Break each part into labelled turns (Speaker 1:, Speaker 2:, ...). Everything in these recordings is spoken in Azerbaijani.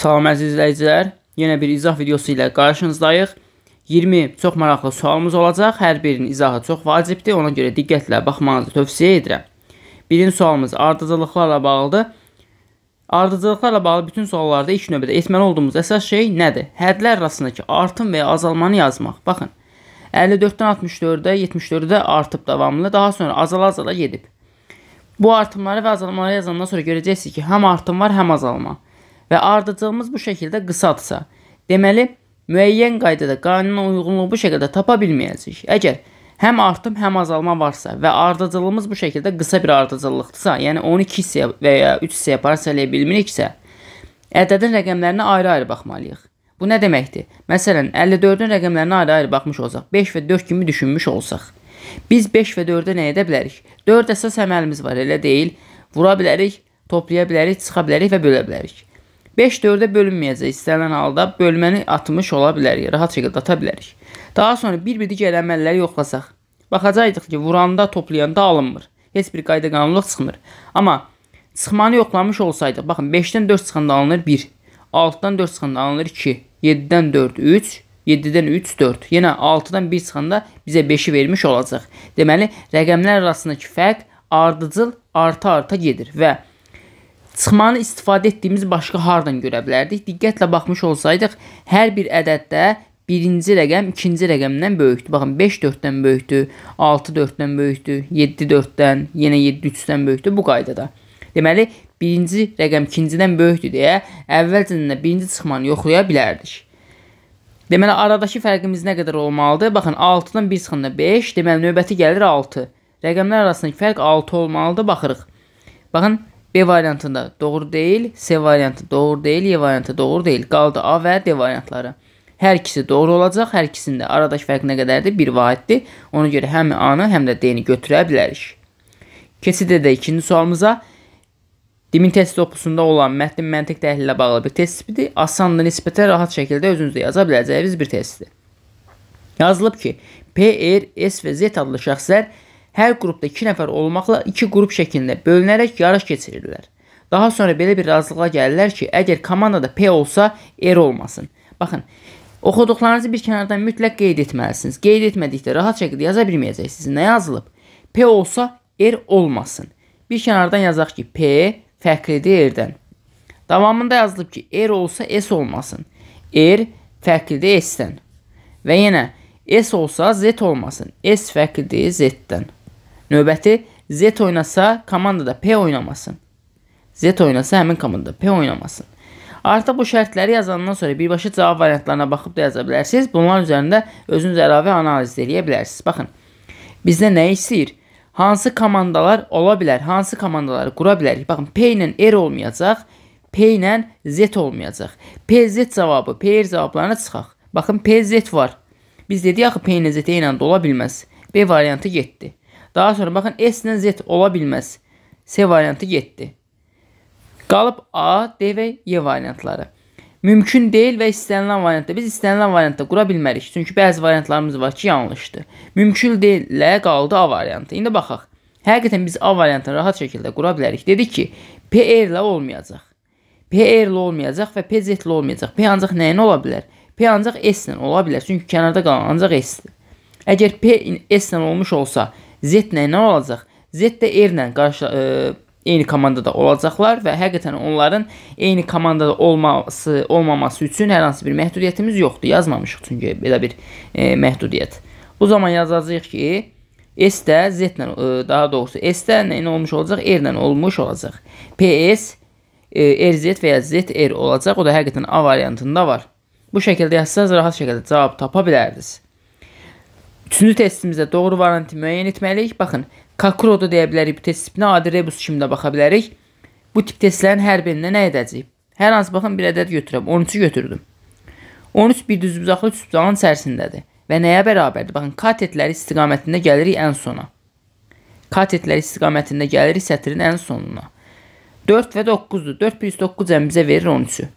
Speaker 1: Salam əziz izləyicilər, yenə bir izah videosu ilə qarşınızdayıq. 20 çox maraqlı sualımız olacaq, hər birinin izahı çox vacibdir, ona görə diqqətlə baxmanızı tövsiyə edirəm. Birinci sualımız ardıcılıqlarla bağlıdır. Ardıcılıqlarla bağlı bütün suallarda ilk növbədə etməli olduğumuz əsas şey nədir? Hədlər arasındakı artım və ya azalmanı yazmaq. Baxın, 54-dən 64-də, 74-də artıb davamlı, daha sonra azala-azala gedib. Bu artımları və azalmaları yazandan sonra görəcəksiniz ki, həm artım var, həm azalma var və ardıcılımız bu şəkildə qısadsa, deməli, müəyyən qaydada qanuna uyğunluğu bu şəkildə tapa bilməyəcəyik. Əgər həm artım, həm azalma varsa və ardıcılığımız bu şəkildə qısa bir ardıcıllıqdırsa, yəni 12 hissəyə və ya 3 hissəyə parselaya bilmiriksə, ədədin rəqəmlərinə ayrı-ayrı baxmalıyıq. Bu nə deməkdir? Məsələn, 54-ün rəqəmlərinə ayrı-ayrı baxmış olsaq, 5 və 4 kimi düşünmüş olsaq, biz 5 və 4-ə nə edə bilərik? 4 əsas əməlimiz var, elə deyil? Vura bilərik, toplaya bilərik, çıxa bilərik və bölə bilərik. 5-4-ə bölünməyəcək. İstənilən halda bölməni atmış ola bilərik, rahat şəkildə ata bilərik. Daha sonra bir-bir digər əməlləri yoxlasaq. Baxacaydıq ki, vuranda, toplayanda alınmır. Heç bir qayda qanunluq çıxmır. Amma çıxmanı yoxlamış olsaydıq, baxın 5-dən 4 çıxanda alınır 1, 6-dan 4 çıxanda alınır 2, 7-dən 4 3, 7-dən 3 4. Yenə 6-dan 1 çıxanda bizə 5-i vermiş olacaq. Deməli, rəqəmlər arasındakı fərq ardıcıl arta-arta gedir və Çıxmanı istifadə etdiyimiz başqa hardan görə bilərdik? Diqqətlə baxmış olsaydıq, hər bir ədəddə birinci rəqəm ikinci rəqəmdən böyükdür. Baxın 5 4-dən böyükdür, 6 4-dən böyükdür, 7 4-dən, yenə 7 3-dən böyükdür bu qaydada. Deməli, birinci rəqəm ikincidən böyükdür deyə əvvəlcədən də birinci çıxmanı yoxlaya bilərdik. Deməli, aradakı fərqimiz nə qədər olmalıdır? Baxın, 6-dan 1 çıxanda 5, deməli növbəti gəlir 6. Rəqəmlər arasındakı fərq 6 olmalıdır, baxırıq. Baxın, B variantında doğru deyil, C variantı doğru deyil, Y variantı doğru deyil. Qaldı A və D variantları. Hər ikisi doğru olacaq, hər ikisində aradakı fərq nə qədərdir? 1 vaiddir. Ona görə həm A-nı, həm də D-ni götürə bilərik. Keçidə də ikinci sualımıza. Dimin test toplusunda olan mətnin məntiq təhlili ilə bağlı bir test tipidir. Asanla nisbətən rahat şəkildə özünüzdə yaza biləcəyiniz bir testdir. Yazılıb ki, P, e, R, S və Z adlı şəxslər Hər qrupda 2 nəfər olmaqla 2 qrup şəklində bölünərək yarış keçirirlər. Daha sonra belə bir razılığa gəlirlər ki, əgər komandada P olsa, R olmasın. Baxın, oxuduqlarınızı bir kənardan mütləq qeyd etməlisiniz. Qeyd etmədikdə rahat şəkildə yaza bilməyəcəksiniz. Nə yazılıb? P olsa, R olmasın. Bir kənardan yazaq ki, P fərqlidir R-dən. Davamında yazılıb ki, R olsa S olmasın. R fərqlidir S-dən. Və yenə S olsa Z olmasın. S fərqlidir Z-dən. Növbəti Z oynasa komandada P oynamasın. Z oynasa həmin komandada P oynamasın. Artıq bu şərtləri yazandan sonra birbaşa cavab variantlarına baxıb da yaza bilərsiniz. Bunlar üzərində özünüz əlavə analiz edə bilərsiniz. Baxın, bizdə nə istəyir? Hansı komandalar ola bilər? Hansı komandaları qura bilərik? Baxın, P ilə R olmayacaq, P ilə Z olmayacaq. PZ cavabı, PR cavablarına çıxaq. Baxın, PZ var. Biz dedik axı P ilə Z eyni anda ola bilməz. B variantı getdi. Daha sonra baxın S ilə Z ola bilməz. C variantı getdi. Qalıb A, D və Y variantları. Mümkün deyil və istənilən variantda. Biz istənilən variantda qura bilmərik. Çünki bəzi variantlarımız var ki, yanlışdır. Mümkün deyilə qaldı A variantı. İndi baxaq. Həqiqətən biz A variantını rahat şəkildə qura bilərik. Dedik ki, PR ilə olmayacaq. PR ilə olmayacaq və PZ ilə olmayacaq. P ancaq nəyə ola bilər? P ancaq S ilə ola bilər. Çünki kənarda qalan ancaq S-dir. Əgər P S ilə olmuş olsa, Z nə nə olacaq? Z də R-lə qarşı ə, e, eyni komandada olacaqlar və həqiqətən onların eyni komandada olması, olmaması üçün hər hansı bir məhdudiyyətimiz yoxdur. Yazmamışıq çünki belə bir e, məhdudiyyət. Bu zaman yazacağıq ki, S-də Z-lə, e, daha doğrusu S-də nə olmuş olacaq? R-lə olmuş olacaq. PS e, RZ və ya ZR olacaq. O da həqiqətən A variantında var. Bu şəkildə yazsanız rahat şəkildə cavab tapa bilərdiniz. Üçüncü testimizdə doğru variantı müəyyən etməliyik. Baxın, Kakuro da deyə bilərik, bu test tipinə adi rebus kimi də baxa bilərik. Bu tip testlərin hər birinə nə edəcəyik? Hər hansı baxın bir ədəd götürəm. 13-ü götürdüm. 13 bir düz bucaqlı tüpdağın içərisindədir və nəyə bərabərdir? Baxın, katetləri istiqamətində gəlirik ən sona. Katetləri istiqamətində gəlirik sətrin ən sonuna. 4 və 9-dur. 4 plus 9 cəmi yəni bizə verir 13-ü.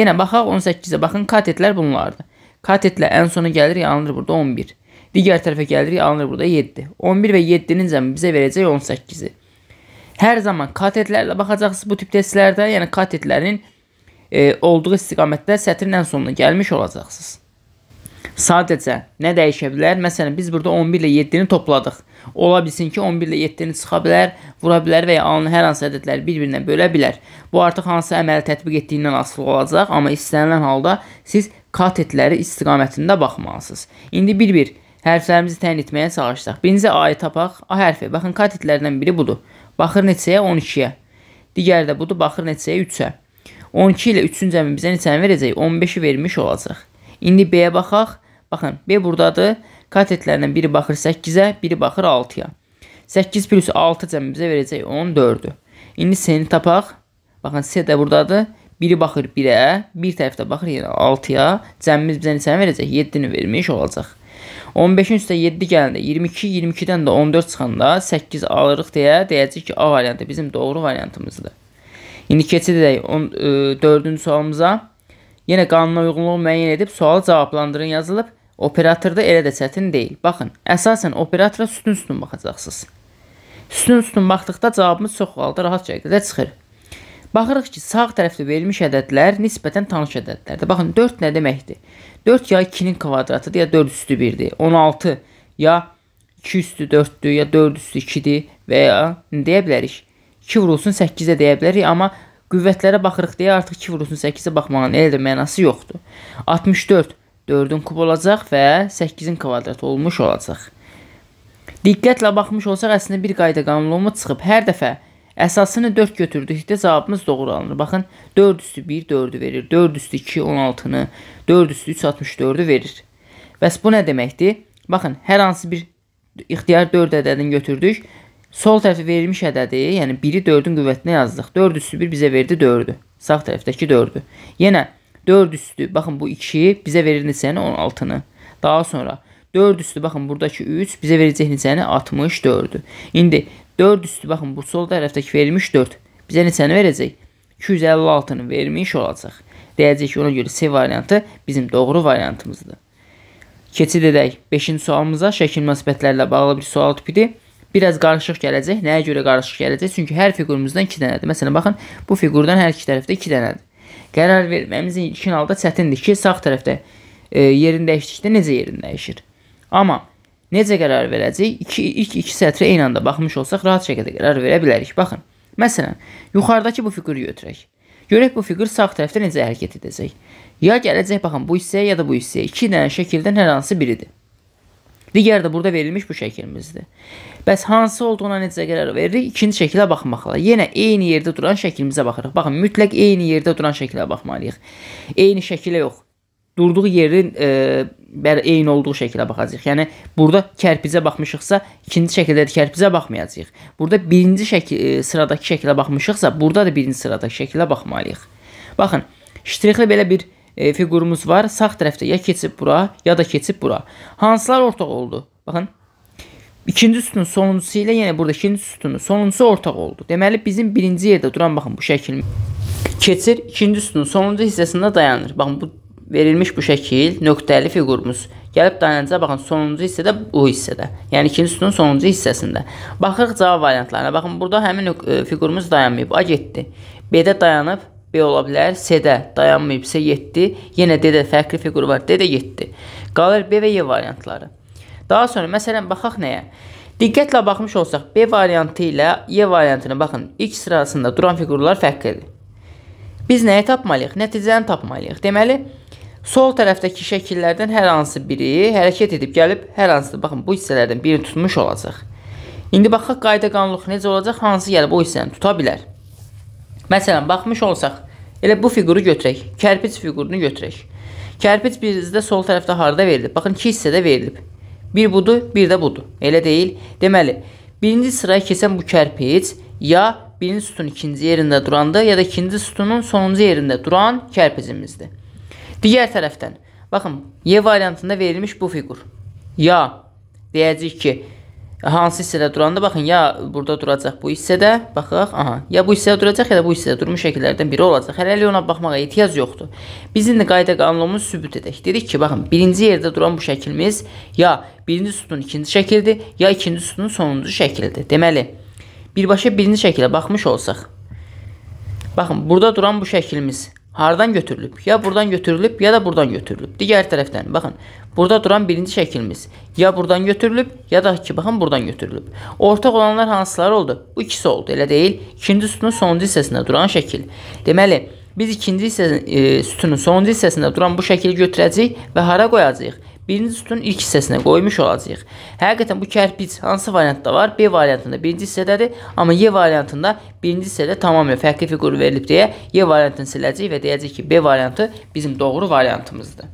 Speaker 1: Yenə baxaq 18-ə. Baxın, katetlər bunlardır. Katetlə ən sona gəlir, yanılır burada 11. Digər tərəfə gəlirik, alınır burada 7. 11 və 7-nin cəmi bizə verəcək 18-i. Hər zaman katetlərlə baxacaqsınız bu tip testlərdə, yəni katetlərin e, olduğu istiqamətdə sətrin ən sonuna gəlmiş olacaqsınız. Sadəcə nə dəyişə bilər? Məsələn, biz burada 11 ilə 7-ni topladıq. Ola bilsin ki, 11 ilə 7-ni çıxa bilər, vura bilər və ya alınan hər hansı ədədləri bir-birinə bölə bilər. Bu artıq hansı əməli tətbiq etdiyindən asılı olacaq, amma istənilən halda siz katetləri istiqamətində baxmalısınız. İndi bir-bir Hərflərimizi təyin etməyə çalışsaq. Birinci A-yı tapaq. A hərfi. Baxın, katetlərdən biri budur. Baxır neçəyə? 12-yə. Digəri də budur. Baxır neçəyə? 3-ə. 12 ilə 3-cü cəmi bizə neçəni verəcək? 15-i vermiş olacaq. İndi B-yə baxaq. Baxın, B buradadır. Katetlərdən biri baxır 8-ə, biri baxır 6-ya. 8 plus 6 cəmi bizə verəcək 14-ü. İndi C-ni tapaq. Baxın, C də buradadır. Biri baxır 1-ə, bir tərəfdə baxır yenə 6-ya. Cəmimiz bizə neçəni verəcək? 7-ni vermiş olacaq. 15-in üstə 7 gələndə 22, 22-dən də 14 çıxanda 8 alırıq deyə deyəcək ki, A variantı bizim doğru variantımızdır. İndi keçirdək e, 4-cü sualımıza. Yenə qanuna uyğunluğu müəyyən edib sualı cavablandırın yazılıb. Operatorda elə də çətin deyil. Baxın, əsasən operatora sütun-sütun baxacaqsınız. Sütun-sütun baxdıqda cavabımız çox halda rahat şəkildə çıxır. Baxırıq ki, sağ tərəfdə verilmiş ədədlər nisbətən tanış ədədlərdir. Baxın, 4 nə deməkdir? 4 ya 2-nin kvadratıdır ya 4 üstü 1-dir. 16 ya 2 üstü 4-dür ya 4 üstü 2-dir və ya deyə bilərik. 2 vurulsun 8-ə deyə bilərik, amma qüvvətlərə baxırıq deyə artıq 2 vurulsun 8-ə baxmağın elə də mənası yoxdur. 64 4-ün kub olacaq və 8-in kvadratı olmuş olacaq. Diqqətlə baxmış olsaq əslində bir qayda qanunluğumu çıxıb. Hər dəfə 1 Əsasını 4 götürdükdə cavabımız doğru alınır. Baxın, 4 üstü 1 4-ü verir, 4 üstü 2 16-nı, 4 üstü 3 64-ü verir. Bəs bu nə deməkdir? Baxın, hər hansı bir ixtiyar 4 ədədini götürdük. Sol tərəfi verilmiş ədədi, yəni 1-i 4-ün qüvvətinə yazdıq. 4 üstü 1 bizə verdi 4-ü. Sağ tərəfdəki 4-ü. Yenə 4 üstü, baxın bu 2 bizə verir neçəni? 16-nı. Daha sonra 4 üstü, baxın buradakı 3 bizə verəcək neçəni? 64-ü. İndi 4 üstü baxın bu sol tərəfdəki verilmiş 4. Bizə neçəni verəcək? 256-nı vermiş olacaq. Deyəcək ki, ona görə C variantı bizim doğru variantımızdır. Keçid edək 5-ci sualımıza şəkil münasibətlərlə bağlı bir sual tipidir. Biraz qarışıq gələcək. Nəyə görə qarışıq gələcək? Çünki hər fiqurumuzdan 2 dənədir. Məsələn, baxın, bu fiqurdan hər iki tərəfdə 2 dənədir. Qərar verməmiz ilkin halda çətindir ki, sağ tərəfdə e, yerini dəyişdikdə necə yerini dəyişir? Amma Necə qərar verəcəyik? İki, ilk iki sətrə eyni anda baxmış olsaq rahat şəkildə qərar verə bilərik. Baxın. Məsələn, yuxarıdakı bu fiquru götürək. Görək bu fiqur sağ tərəfdə necə hərəkət edəcək. Ya gələcək baxın bu hissəyə ya da bu hissəyə. 2 dənə şəkildən hər hansı biridir. Digər də burada verilmiş bu şəklimizdir. Bəs hansı olduğuna necə qərar veririk? İkinci şəkilə baxmaqla. Yenə eyni yerdə duran şəklimizə baxırıq. Baxın, mütləq eyni yerdə duran şəkilə baxmalıyıq. Eyni şəkilə yox durduğu yerin e, bəli eyni olduğu şəkildə baxacağıq. Yəni burada kərpicə baxmışıqsa, ikinci şəkildə də kərpicə baxmayacağıq. Burada birinci şəkil e, sıradakı şəkilə baxmışıqsa, burada da birinci sıradakı şəkilə baxmalıyıq. Baxın, ştrixli belə bir e, fiqurumuz var. Sağ tərəfdə ya keçib bura, ya da keçib bura. Hansılar ortaq oldu? Baxın. İkinci sütunun sonuncusu ilə, yəni burada ikinci sütunun sonuncusu ortaq oldu. Deməli bizim birinci yerdə duran baxın bu şəkil keçir, ikinci sütunun sonuncu hissəsində dayanır. Baxın bu verilmiş bu şəkil nöqtəli figurumuz gəlib dayanacaq baxın sonuncu hissədə bu hissədə. Yəni ikinci sütunun sonuncu hissəsində. Baxırıq cavab variantlarına. Baxın burada həmin e, figurumuz dayanmayıb. A getdi. B-də dayanıb B ola bilər. C-də dayanmayıb. C 7. Yenə D-də fərqli figur var. D-də 7. Qalır B və Y variantları. Daha sonra məsələn baxaq nəyə? Diqqətlə baxmış olsaq B variantı ilə Y variantına baxın. İlk sırasında duran figurlar fərqlidir. Biz nəyi tapmalıyıq? Nəticəni tapmalıyıq. Deməli, Sol tərəfdəki şəkillərdən hər hansı biri hərəkət edib gəlib hər hansı baxın bu hissələrdən birini tutmuş olacaq. İndi baxaq qayda qanunluq necə olacaq? Hansı gəlib o hissəni tuta bilər? Məsələn, baxmış olsaq, elə bu fiquru götürək, kərpic fiqurunu götürək. Kərpic bizdə sol tərəfdə harda verilib? Baxın, iki hissədə verilib. Bir budur, bir də budur. Elə deyil. Deməli, birinci sıraya keçən bu kərpic ya birinci sütun ikinci yerində duranda, ya da ikinci sütunun sonuncu yerində duran kərpicimizdir. Digər tərəfdən, baxın, Y variantında verilmiş bu fiqur. Ya deyəcəyik ki, hansı hissədə duranda baxın, ya burada duracaq bu hissədə, baxaq, aha, ya bu hissədə duracaq, ya da bu hissədə durmuş şəkillərdən biri olacaq. Hələlik ona baxmağa ehtiyac yoxdur. Biz indi qayda qanunumuzu sübut edək. Dedik ki, baxın, birinci yerdə duran bu şəkilimiz ya birinci sütunun ikinci şəkildir, ya ikinci sütunun sonuncu şəkildir. Deməli, birbaşa birinci şəkilə baxmış olsaq, baxın, burada duran bu şəkilimiz Hardan götürülüb? Ya buradan götürülüb, ya da buradan götürülüb. Digər tərəfdən, baxın, burada duran birinci şəklimiz ya buradan götürülüb, ya da ki, baxın, buradan götürülüb. Ortaq olanlar hansıları oldu? Bu ikisi oldu, elə deyil. İkinci sütunun sonuncu hissəsində duran şəkil. Deməli, biz ikinci hissə, e, sütunun sonuncu hissəsində duran bu şəkili götürəcəyik və hara qoyacağıq? birinci sütunun ilk hissəsinə qoymuş olacağıq. Həqiqətən bu kərpic hansı variantda var? B variantında birinci hissədədir, amma Y variantında birinci hissədə tamamilə fərqli fiqur verilib deyə Y variantını siləcəyik və deyəcəyik ki, B variantı bizim doğru variantımızdır.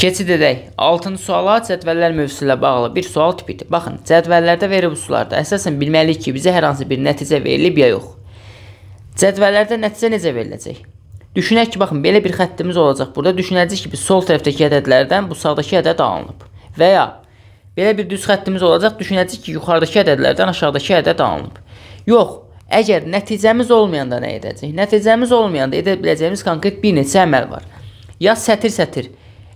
Speaker 1: Keçid edək. 6-cı suala cədvəllər mövzusu ilə bağlı bir sual tipidir. Baxın, cədvəllərdə və rübuslarda əsasən bilməliyik ki, bizə hər hansı bir nəticə verilib ya yox. Cədvəllərdə nəticə necə veriləcək? Düşünək ki, baxın, belə bir xəttimiz olacaq. Burada düşünəcəyik ki, biz sol tərəfdəki ədədlərdən bu sağdakı ədəd alınıb. Və ya belə bir düz xəttimiz olacaq, düşünəcəyik ki, yuxarıdakı ədədlərdən aşağıdakı ədəd alınıb. Yox, əgər nəticəmiz olmayanda nə edəcəyik? Nəticəmiz olmayanda edə biləcəyimiz konkret bir neçə əməl var. Ya sətir-sətir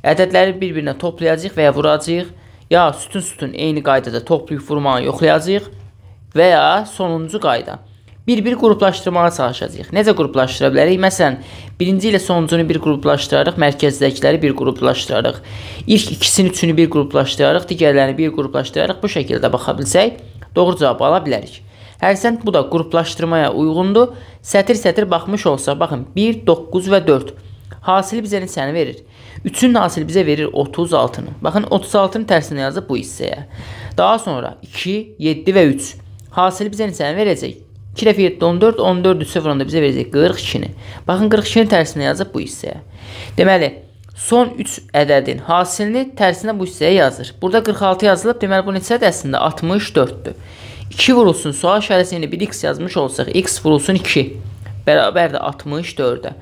Speaker 1: ədədləri bir-birinə toplayacağıq və ya vuracağıq, ya sütun-sütun eyni qaydada toplayıb vurmağı yoxlayacağıq və ya sonuncu qayda bir-bir qruplaşdırmağa çalışacağıq. Necə qruplaşdıra bilərik? Məsələn, birinci ilə sonuncunu bir qruplaşdırarıq, mərkəzdəkiləri bir qruplaşdırarıq. İlk ikisini, üçünü bir qruplaşdırarıq, digərlərini bir qruplaşdırarıq. Bu şəkildə baxa bilsək, doğru cavabı ala bilərik. Hərçənd bu da qruplaşdırmaya uyğundur. Sətir-sətir baxmış olsa, baxın, 1, 9 və 4. Hasili bizə neçəni verir? 3-ün hasili bizə verir 36-nı. Baxın, 36-nı tərsinə yazıb bu hissəyə. Daha sonra 2, 7 və 3. Hasili bizə neçəni verəcək? 2 dəfə 7 14, 14-ü sıfırında bizə verəcək 42-ni. Baxın 42-nin tərsinə yazıb bu hissəyə. Deməli, son 3 ədədin hasilini tərsinə bu hissəyə yazır. Burada 46 yazılıb, deməli bu neçədir əslində? 64-dür. 2 vurulsun sual işarəsi ilə 1x yazmış olsaq, x vurulsun 2 bərabərdir 64-ə.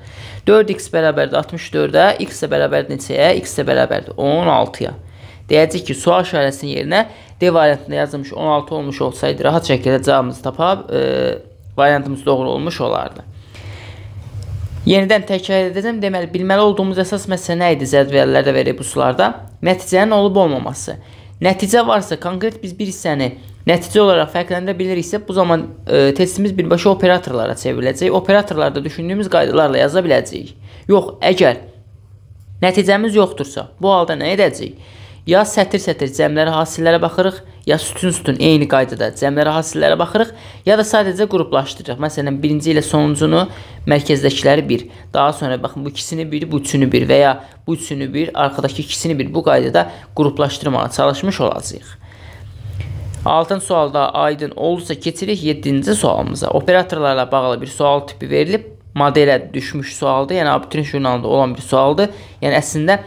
Speaker 1: 4x bərabərdir 64-ə, x də bərabərdir neçəyə? x də bərabərdir 16-ya. Deyəcək ki, sual işarəsinin yerinə 64 D variantında yazılmış 16 olmuş olsaydı rahat şəkildə cavabımızı tapab e, variantımız doğru olmuş olardı. Yenidən təkrar edəcəm. Deməli, bilməli olduğumuz əsas məsələ nə idi cədvəllərdə və rebuslarda? Nəticənin olub olmaması. Nəticə varsa, konkret biz bir hissəni nəticə olaraq fərqləndirə biliriksə, bu zaman e, testimiz birbaşa operatorlara çevriləcək. Operatorlarda düşündüyümüz qaydalarla yaza biləcəyik. Yox, əgər nəticəmiz yoxdursa, bu halda nə edəcəyik? ya sətir-sətir cəmlərə hasillərə baxırıq, ya sütun-sütun eyni qaydada cəmlərə hasillərə baxırıq, ya da sadəcə qruplaşdırırıq. Məsələn, birinci ilə sonuncunu mərkəzdəkiləri bir, daha sonra baxın bu ikisini bir, bu üçünü bir və ya bu üçünü bir, arxadakı ikisini bir bu qaydada qruplaşdırmağa çalışmış olacağıq. Altın sualda aydın olursa keçirik 7-ci sualımıza. Operatorlarla bağlı bir sual tipi verilib, modelə düşmüş sualdır, yəni abituriyent jurnalında olan bir sualdır. Yəni əslində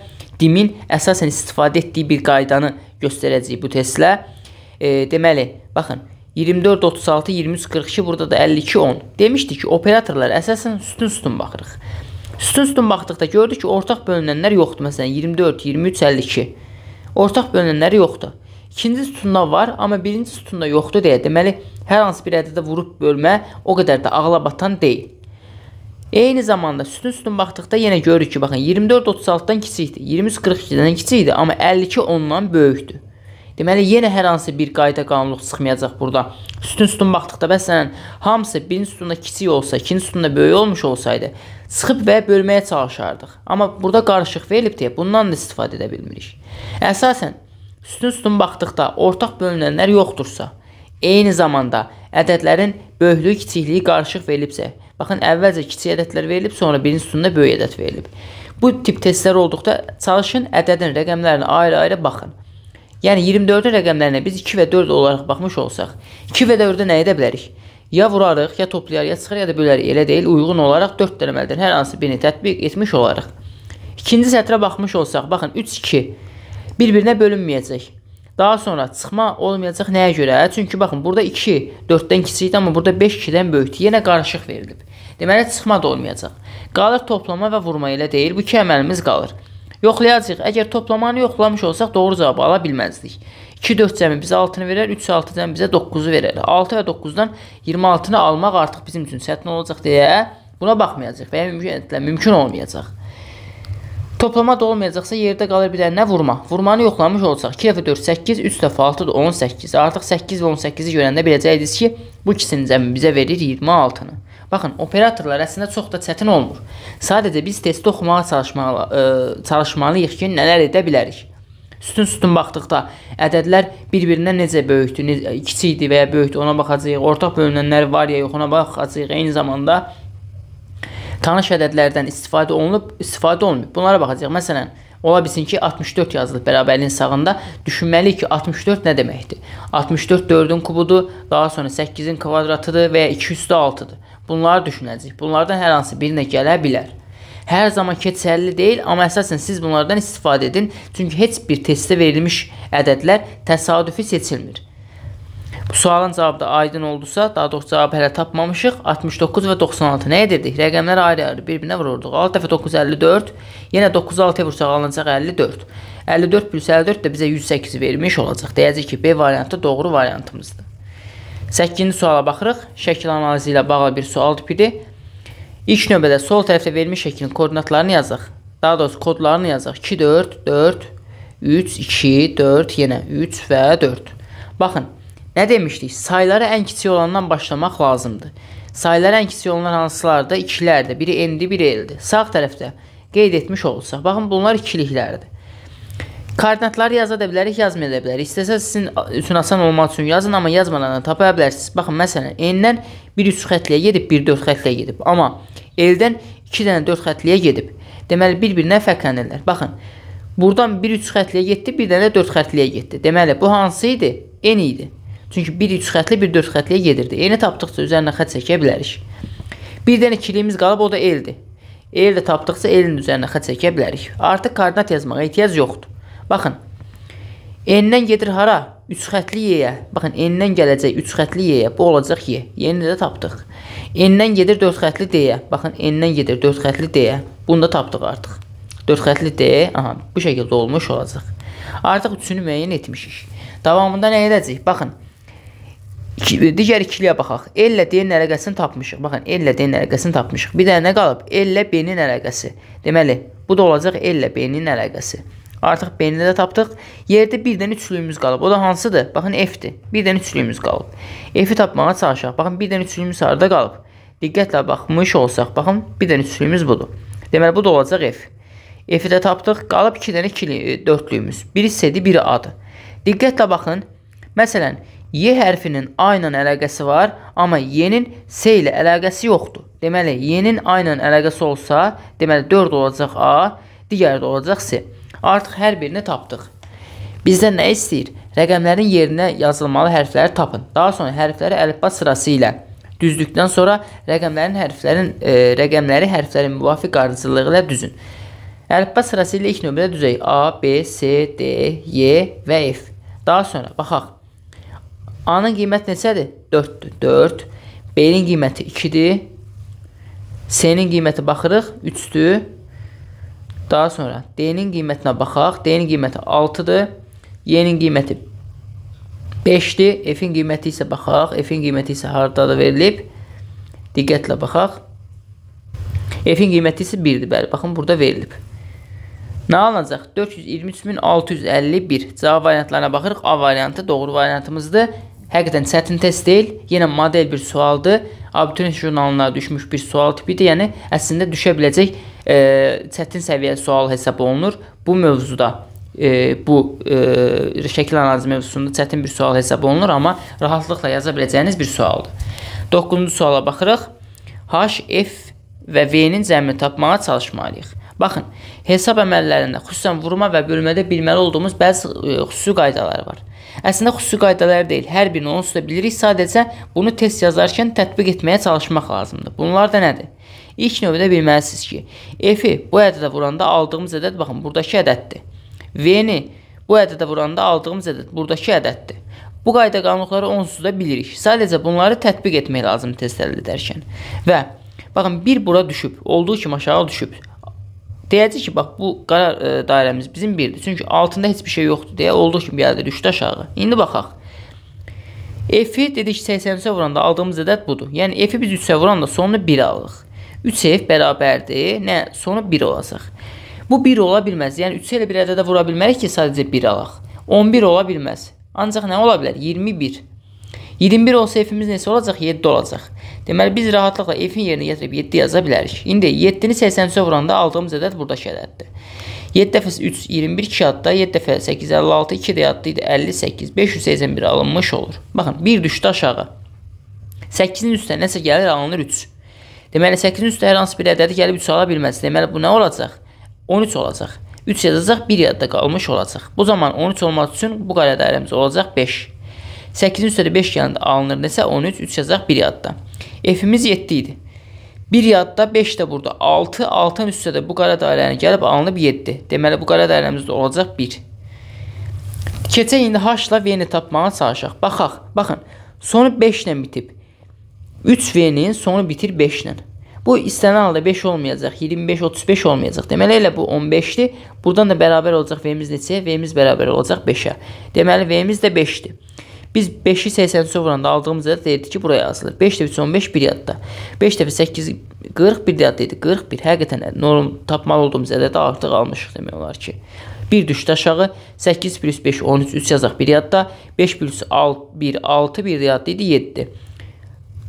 Speaker 1: dimin əsasən istifadə etdiyi bir qaydanı göstərəcəyik bu testlə. E, deməli, baxın, 24 36 23 42 burada da 52 10. Demişdik ki, operatorlar əsasən sütun-sütun baxırıq. Sütun-sütun baxdıqda gördük ki, ortaq bölünənlər yoxdur. Məsələn, 24, 23, 52. Ortaq bölünənlər yoxdur. İkinci sütunda var, amma birinci sütunda yoxdur deyə. Deməli, hər hansı bir ədədə vurub bölmə o qədər də ağla batan deyil. Eyni zamanda sütun sütun baxdıqda yenə görürük ki, baxın 24-36-dan kiçikdir, 23-42-dən kiçikdir, amma 52 ondan böyükdür. Deməli, yenə hər hansı bir qayda qanunluq çıxmayacaq burada. Sütun sütun baxdıqda bəsən hamısı birinci sütunda kiçik olsa, ikinci sütunda böyük olmuş olsaydı, çıxıb və bölməyə çalışardıq. Amma burada qarışıq verilib deyə bundan da istifadə edə bilmirik. Əsasən, sütun sütun baxdıqda ortaq bölünənlər yoxdursa, Eyni zamanda ədədlərin böyüklüyü, kiçikliyi qarışıq verilibsə, baxın əvvəlcə kiçik ədədlər verilib, sonra birinci sütunda böyük ədəd verilib. Bu tip testlər olduqda çalışın ədədin rəqəmlərinə ayrı-ayrı baxın. Yəni 24-ün rəqəmlərinə biz 2 və 4 olaraq baxmış olsaq, 2 və 4-də nə edə bilərik? Ya vurarıq, ya toplayar, ya çıxar, ya da bölərik. Elə deyil, uyğun olaraq 4 dənəməlidir. Hər hansı birini tətbiq etmiş olaraq. İkinci sətrə baxmış olsaq, baxın 3-2 bir-birinə bölünməyəcək. Daha sonra çıxma olmayacaq nəyə görə? Çünki baxın, burada 2 4-dən kiçikdir, amma burada 5 2-dən böyükdür. Yenə qarışıq verilib. Deməli çıxma da olmayacaq. Qalır toplama və vurma elə deyil. Bu iki əməlimiz qalır. Yoxlayacağıq. Əgər toplamanı yoxlamış olsaq doğru cavabı ala bilməzdik. 2 4 cəmi bizə 6-nı verər, 3 6 cəmi bizə 9-u verər. 6 və 9-dan 26-nı almaq artıq bizim üçün çətin olacaq deyə buna baxmayacaq və ya mümkün, yəni mümkün olmayacaq. Toplama da olmayacaqsa yerdə qalır bir dənə vurma. Vurmanı yoxlamış olsaq 2 dəfə 4 8, 3 dəfə 6 da 18. Artıq 8 və 18-i görəndə biləcəydiniz ki, bu ikisinin cəmi bizə verir 26-nı. Baxın, operatorlar əslində çox da çətin olmur. Sadəcə biz testi oxumağa çalışmalı, ə, e, çalışmalıyıq ki, nələr edə bilərik. Sütun-sütun baxdıqda ədədlər bir-birindən necə böyükdür, necə, e, kiçikdir və ya böyükdür ona baxacağıq. Ortaq bölünənlər var ya yox ona baxacağıq. Eyni zamanda Tanış ədədlərdən istifadə olunub, istifadə olunub. Bunlara baxacağıq. Məsələn, ola bilsin ki, 64 yazılıb bərabərliyin sağında. Düşünməliyik ki, 64 nə deməkdir? 64 4-ün kubudur, daha sonra 8-in kvadratıdır və ya 2 üstü 6-dır. Bunları düşünəcəyik. Bunlardan hər hansı birinə gələ bilər hər zaman keçərli deyil, amma əsasən siz bunlardan istifadə edin. Çünki heç bir testdə verilmiş ədədlər təsadüfi seçilmir. Bu sualın cavabı da aydın oldusa, daha doğrusu cavabı hələ tapmamışıq. 69 və 96 nəyə dedik? Rəqəmlər ayrı-ayrı bir-birinə vururduq. 6 dəfə 9 54, yenə 9 6 vursaq alınacaq 54. 54 plus 54 də bizə 108 vermiş olacaq. Deyəcək ki, B variantı doğru variantımızdır. 8-ci suala baxırıq. Şəkil analizi ilə bağlı bir sual tipidir. İlk növbədə sol tərəfdə verilmiş şəklin koordinatlarını yazaq. Daha doğrusu kodlarını yazaq. 2, 4, 4, 3, 2, 4, yenə 3 və 4. Baxın, Nə demişdik? Saylara ən kiçik olandan başlamaq lazımdır. Saylar ən kiçik olan hansılardır? İkilərdir. Biri endi, biri eldir. Sağ tərəfdə qeyd etmiş olsaq, baxın bunlar ikiliklərdir. Koordinatları yaza da bilərik, yazmaya da bilərik. İstəsəz sizin üçün asan olmaq üçün yazın, amma yazmadan da tapa bilərsiniz. Baxın, məsələn, n-dən 1-3 xətliyə gedib, 1-4 xətliyə gedib. Amma l-dən 2 dənə 4 xətliyə gedib. Deməli, bir-birinə fərqlənirlər. Baxın, buradan 1-3 xətliyə getdi, bir dənə 4 xətliyə getdi. Deməli, bu hansı idi? n idi. Çünki bir üç xətli, bir dörd xətliyə gedirdi. Eyni tapdıqca üzərinə xət çəkə bilərik. Bir dənə kilimiz qalıb, o da eldir. El də tapdıqca elin üzərinə xət çəkə bilərik. Artıq koordinat yazmağa ehtiyac yoxdur. Baxın. N-dən gedir hara? 3 xətli y-yə. Baxın, n-dən gələcək 3 xətli y-yə. Bu olacaq y. Y-ni də tapdıq. N-dən gedir 4 xətli d-yə. Baxın, n-dən gedir 4 xətli d-yə. Bunu da tapdıq artıq. 4 xətli d, aha, bu şəkildə olmuş olacaq. Artıq üçünü müəyyən etmişik. Davamında nə edəcəyik? Baxın, Digər ikiliyə baxaq. L ilə D-nin əlaqəsini tapmışıq. Baxın, L ilə D-nin əlaqəsini tapmışıq. Bir dənə nə qalıb? L ilə B-nin əlaqəsi. Deməli, bu da olacaq L ilə B-nin əlaqəsi. Artıq B-ni də tapdıq. Yerdə bir dənə üçlüyümüz qalıb. O da hansıdır? Baxın, F-dir. Bir dənə üçlüyümüz qalıb. F-i tapmağa çalışaq. Baxın, bir dənə üçlüyümüz harda qalıb? Diqqətlə baxmış olsaq, baxın, bir dənə üçlüyümüz budur. Deməli, bu da olacaq F. F-i də tapdıq. Qalıb 2 dənə 2 e, dördlüyümüz. Biri C-dir, biri A-dır. Diqqətlə baxın. Məsələn, 2 Y hərfinin A ilə əlaqəsi var, amma Y-nin S ilə əlaqəsi yoxdur. Deməli, Y-nin A ilə əlaqəsi olsa, deməli 4 olacaq A, digəri də olacaq S. Artıq hər birini tapdıq. Bizdən nə istəyir? Rəqəmlərin yerinə yazılmalı hərfləri tapın. Daha sonra hərfləri əlifba sırası ilə düzdükdən sonra rəqəmlərin hərflərin e, rəqəmləri hərflərin müvafiq ardıcıllığı ilə düzün. Əlifba sırası ilə ilk növbədə düzək A, B, C, D, Y və F. Daha sonra baxaq. A-nın qiyməti neçədir? 4-dür. 4. B-nin qiyməti 2-dir. C-nin qiyməti baxırıq 3-dür. Daha sonra D-nin qiymətinə baxaq. D-nin qiyməti 6-dır. Y-nin qiyməti 5-dir. F-in qiyməti isə baxaq. F-in qiyməti isə hardadır verilib? Diqqətlə baxaq. F-in qiyməti isə 1-dir. Bəli, baxın burada verilib. Nə alınacaq? 423651. Cavab variantlarına baxırıq. A variantı doğru variantımızdır. Həqiqətən çətin test deyil, yenə model bir sualdır. Abituriyent jurnalına düşmüş bir sual tipidir. Yəni əslində düşə biləcək e, çətin səviyyə sual hesab olunur bu mövzuda. E, bu e, şəkil analizi mövzusunda çətin bir sual hesab olunur, amma rahatlıqla yaza biləcəyiniz bir sualdır. 9-cu suala baxırıq. H, F və V-nin cəmini tapmağa çalışmalıyıq. Baxın, hesab əməllərində, xüsusən vurma və bölmədə bilməli olduğumuz bəzi e, xüsusi qaydalar var. Əslində xüsusi qaydalar deyil, hər birini onsuz da bilirik, sadəcə bunu test yazarkən tətbiq etməyə çalışmaq lazımdır. Bunlar da nədir? İlk növbədə bilməlisiniz ki, f-i bu ədədə vuranda aldığımız ədəd, baxın, buradakı ədəddir. v-ni bu ədədə vuranda aldığımız ədəd buradakı ədəddir. Bu qayda qanunları onsuz da bilirik. Sadəcə bunları tətbiq etmək lazımdır test əldə edərkən. Və baxın, 1 bura düşüb, olduğu kimi aşağı düşüb. Deyəcək ki, bax bu qarar ə, e, dairəmiz bizim birdir. Çünki altında heç bir şey yoxdur deyə olduq kimi gəldi, düşdü aşağı. İndi baxaq. F-i dedik 83-ə vuranda aldığımız ədəd budur. Yəni F-i biz 3-ə vuranda sonunu 1 aldıq. 3F bərabərdir. Nə? Sonu 1 olacaq. Bu 1 ola bilməz. Yəni 3 ilə bir ədədə vura bilmərik ki, sadəcə 1 alaq. 11 ola bilməz. Ancaq nə ola bilər? 21. 21 olsa f-imiz neçə olacaq? 7 olacaq. Deməli, biz rahatlıqla f-in yerinə gətirib 7 yaza bilərik. İndi 7-ni 83-ə vuranda aldığımız ədəd buradakı ədəddir. 7 dəfə 3, 21 2 adda, 7 dəfə 8, 56, 2 də adda idi, 58, 581 alınmış olur. Baxın, 1 düşdü aşağı. 8-in üstə nəsə gəlir, alınır 3. Deməli, 8-in üstə hər hansı bir ədədi gəlib 3 ala bilməz. Deməli, bu nə olacaq? 13 olacaq. 3 yazacaq, 1 yadda qalmış olacaq. Bu zaman 13 olmaq üçün bu qarədə ərəmiz olacaq 5. 8-in üstədə 5 gələndə alınır isə 13, 3 yazacaq 1 yadda. F-imiz 7 idi. 1 yadda 5 də burada 6, 6-ın üstədə bu qara dairəni gəlib alınıb 7. Deməli bu qara dairəmizdə olacaq 1. Keçək indi H ilə V-ni tapmağa çalışaq. Baxaq, baxın. Sonu 5 ilə bitib. 3 V-nin sonu bitir 5 ilə. Bu istənilən halda 5 olmayacaq, 25, 35 olmayacaq. Deməli elə bu 15-dir. Burdan da bərabər olacaq V-miz neçəyə? V-miz bərabər olacaq 5-ə. Deməli V-miz də 5-dir. Biz 5-i 83-ə vuranda aldığımızda deyirdi ki, buraya yazılır. 5 dəfə 3 15 1 yadda. 5 dəfə 8 40 1 yadda idi. 41 həqiqətən norm tapmalı olduğumuz ədədi artıq almışıq demək olar ki. 1 düşdü aşağı. 8 plus 5 13 3 yazaq 1 yadda. 5 plus 6 1 6 1 yadda idi 7.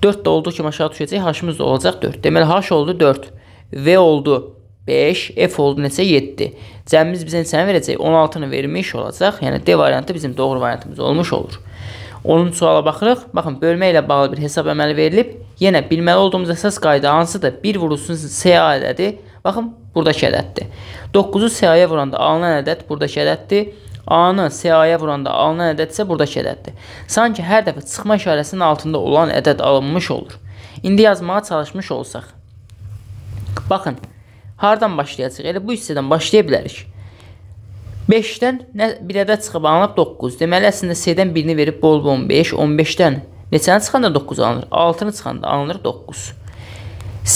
Speaker 1: 4 də olduğu kimi aşağı düşəcək. H-ımız da olacaq 4. Deməli H oldu 4. V oldu 5, F oldu neçə 7. Cəmimiz bizə neçəni verəcək? 16-nı vermiş olacaq. Yəni D variantı bizim doğru variantımız olmuş olur. 10-cu suala baxırıq. Baxın, bölmə ilə bağlı bir hesab əməli verilib. Yenə bilməli olduğumuz əsas qayda hansıdır? 1 vurulsun SA ədədi. Baxın, buradakı ədəddir. 9-u SA-ya vuranda alınan ədəd buradakı ədəddir. A-nı SA-ya vuranda alınan ədəd isə buradakı ədəddir. Sanki hər dəfə çıxma işarəsinin altında olan ədəd alınmış olur. İndi yazmağa çalışmış olsaq. Baxın, hardan başlayacaq? Elə bu hissədən başlaya bilərik. 5-dən bir ədəd çıxıb alınıb 9. Deməli əslində C-dən birini verib bol 15, 15-dən neçəni çıxanda 9 alınır? 6-nı çıxanda alınır 9.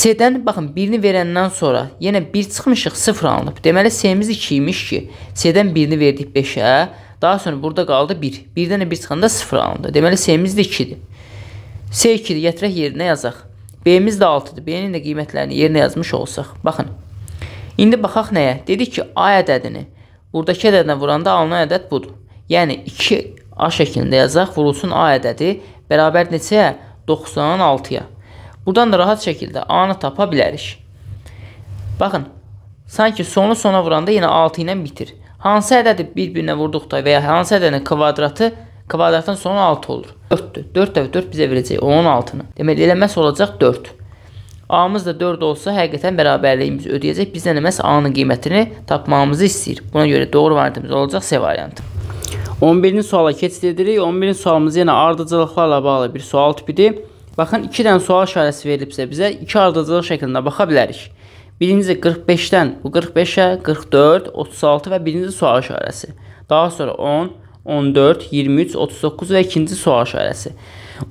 Speaker 1: C-dən baxın birini verəndən sonra yenə 1 çıxmışıq 0 alınıb. Deməli C-miz 2 imiş ki, C-dən birini verdik 5-ə, daha sonra burada qaldı 1. 1-dən 1 çıxanda 0 alındı. Deməli C-miz də 2-dir. C2-dir, gətirək yerinə yazaq. B-miz də 6-dır. B-nin də qiymətlərini yerinə yazmış olsaq. Baxın. İndi baxaq nəyə? Dedik ki, A ədədini 0 Buradakı ədədlə vuranda alınan ədəd budur. Yəni 2A şəklində yazaq, vurulsun A ədədi bərabər neçəyə? 90-dan 6-ya. Buradan da rahat şəkildə A-nı tapa bilərik. Baxın, sanki sonu sona vuranda yenə 6 ilə bitir. Hansı ədədi bir-birinə vurduqda və ya hansı ədədin kvadratı kvadratın sonu 6 olur. 4-dür. 4 dəfə 4 bizə verəcək 16-nı. Deməli, eləməsi olacaq 4. A-mız da 4 olsa həqiqətən bərabərliyimiz ödəyəcək. Bizdən nəməsə A-nın qiymətini tapmağımızı istəyir. Buna görə doğru variantımız olacaq C variantı. 11-ci suala keçid edirik. 11-ci sualımız yenə ardıcılıqlarla bağlı bir sual tipidir. Baxın, 2 dənə sual işarəsi verilibsə bizə 2 ardıcılıq şəklində baxa bilərik. Birinci 45-dən bu 45-ə, 44, 36 və birinci sual işarəsi. Daha sonra 10, 14, 23, 39 və ikinci sual işarəsi.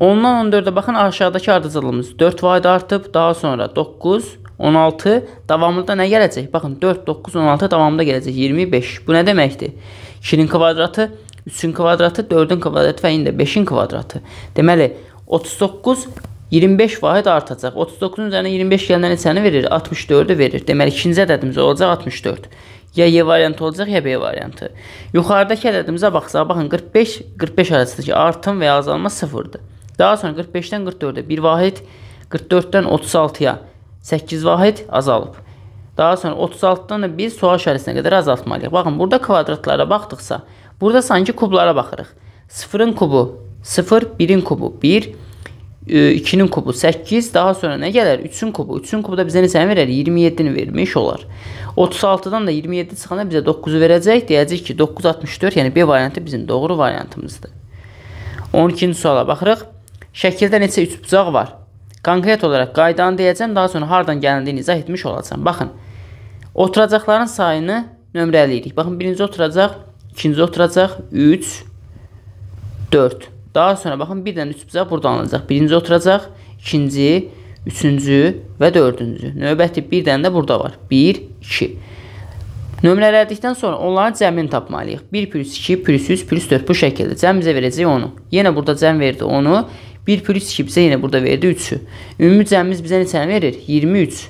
Speaker 1: Ondan 14-ə baxın aşağıdakı ardıcılığımız 4 vayd artıb, daha sonra 9, 16 davamında nə gələcək? Baxın 4, 9, 16 davamında gələcək 25. Bu nə deməkdir? 2-nin kvadratı, 3-ün kvadratı, 4-ün kvadratı və indi 5-in kvadratı. Deməli 39 25 vahid artacaq. 39-un üzərinə 25 gələn neçəni verir? 64-ü verir. Deməli ikinci ədədimiz olacaq 64. Ya Y variantı olacaq, ya B variantı. Yuxarıdakı ədədimizə baxsaq, baxın 45, 45 arasındakı artım və ya azalma 0-dır. Daha sonra 45-dən 44-ə 1 vahid, 44-dən 36-ya 8 vahid azalıb. Daha sonra 36-dan da biz sual işarəsinə qədər azaltmalıyıq. Baxın, burada kvadratlara baxdıqsa, burada sanki kublara baxırıq. 0-ın kubu 0, 1-in kubu 1, 2-nin e, kubu 8, daha sonra nə gələr? 3-ün kubu. 3-ün kubu da bizə neçəni verər? 27-ni vermiş olar. 36-dan da 27 çıxanda bizə 9-u verəcək. Deyəcək ki, 964, yəni B variantı bizim doğru variantımızdır. 12-ci suala baxırıq. Şəkildə neçə üçbucaq var? Konkret olaraq qaydanı deyəcəm, daha sonra hardan gəlindiyini izah etmiş olacam. Baxın, oturacaqların sayını nömrələyirik. Baxın, birinci oturacaq, ikinci oturacaq, 3, 4. Daha sonra baxın, bir dənə üçbucaq buradan alınacaq. Birinci oturacaq, ikinci, üçüncü və dördüncü. Növbəti bir dənə də burada var. 1, 2. Nömrələdikdən sonra onların cəmini tapmalıyıq. 1 plus 2 plus 3 plus 4 bu şəkildə cəm bizə verəcək onu. Yenə burada cəm verdi onu. 1 1 plus 2 bizə yenə burada verdi 3-ü. Ümumi cəmimiz bizə neçəni verir? 23.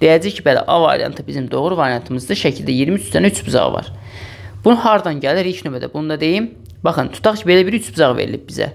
Speaker 1: Deyəcək ki, bəli, A variantı bizim doğru variantımızdır. Şəkildə 23 dənə 3 bucağı var. Bunu hardan gəlir ilk növbədə? Bunu da deyim. Baxın, tutaq ki, belə bir 3 bucaq verilib bizə.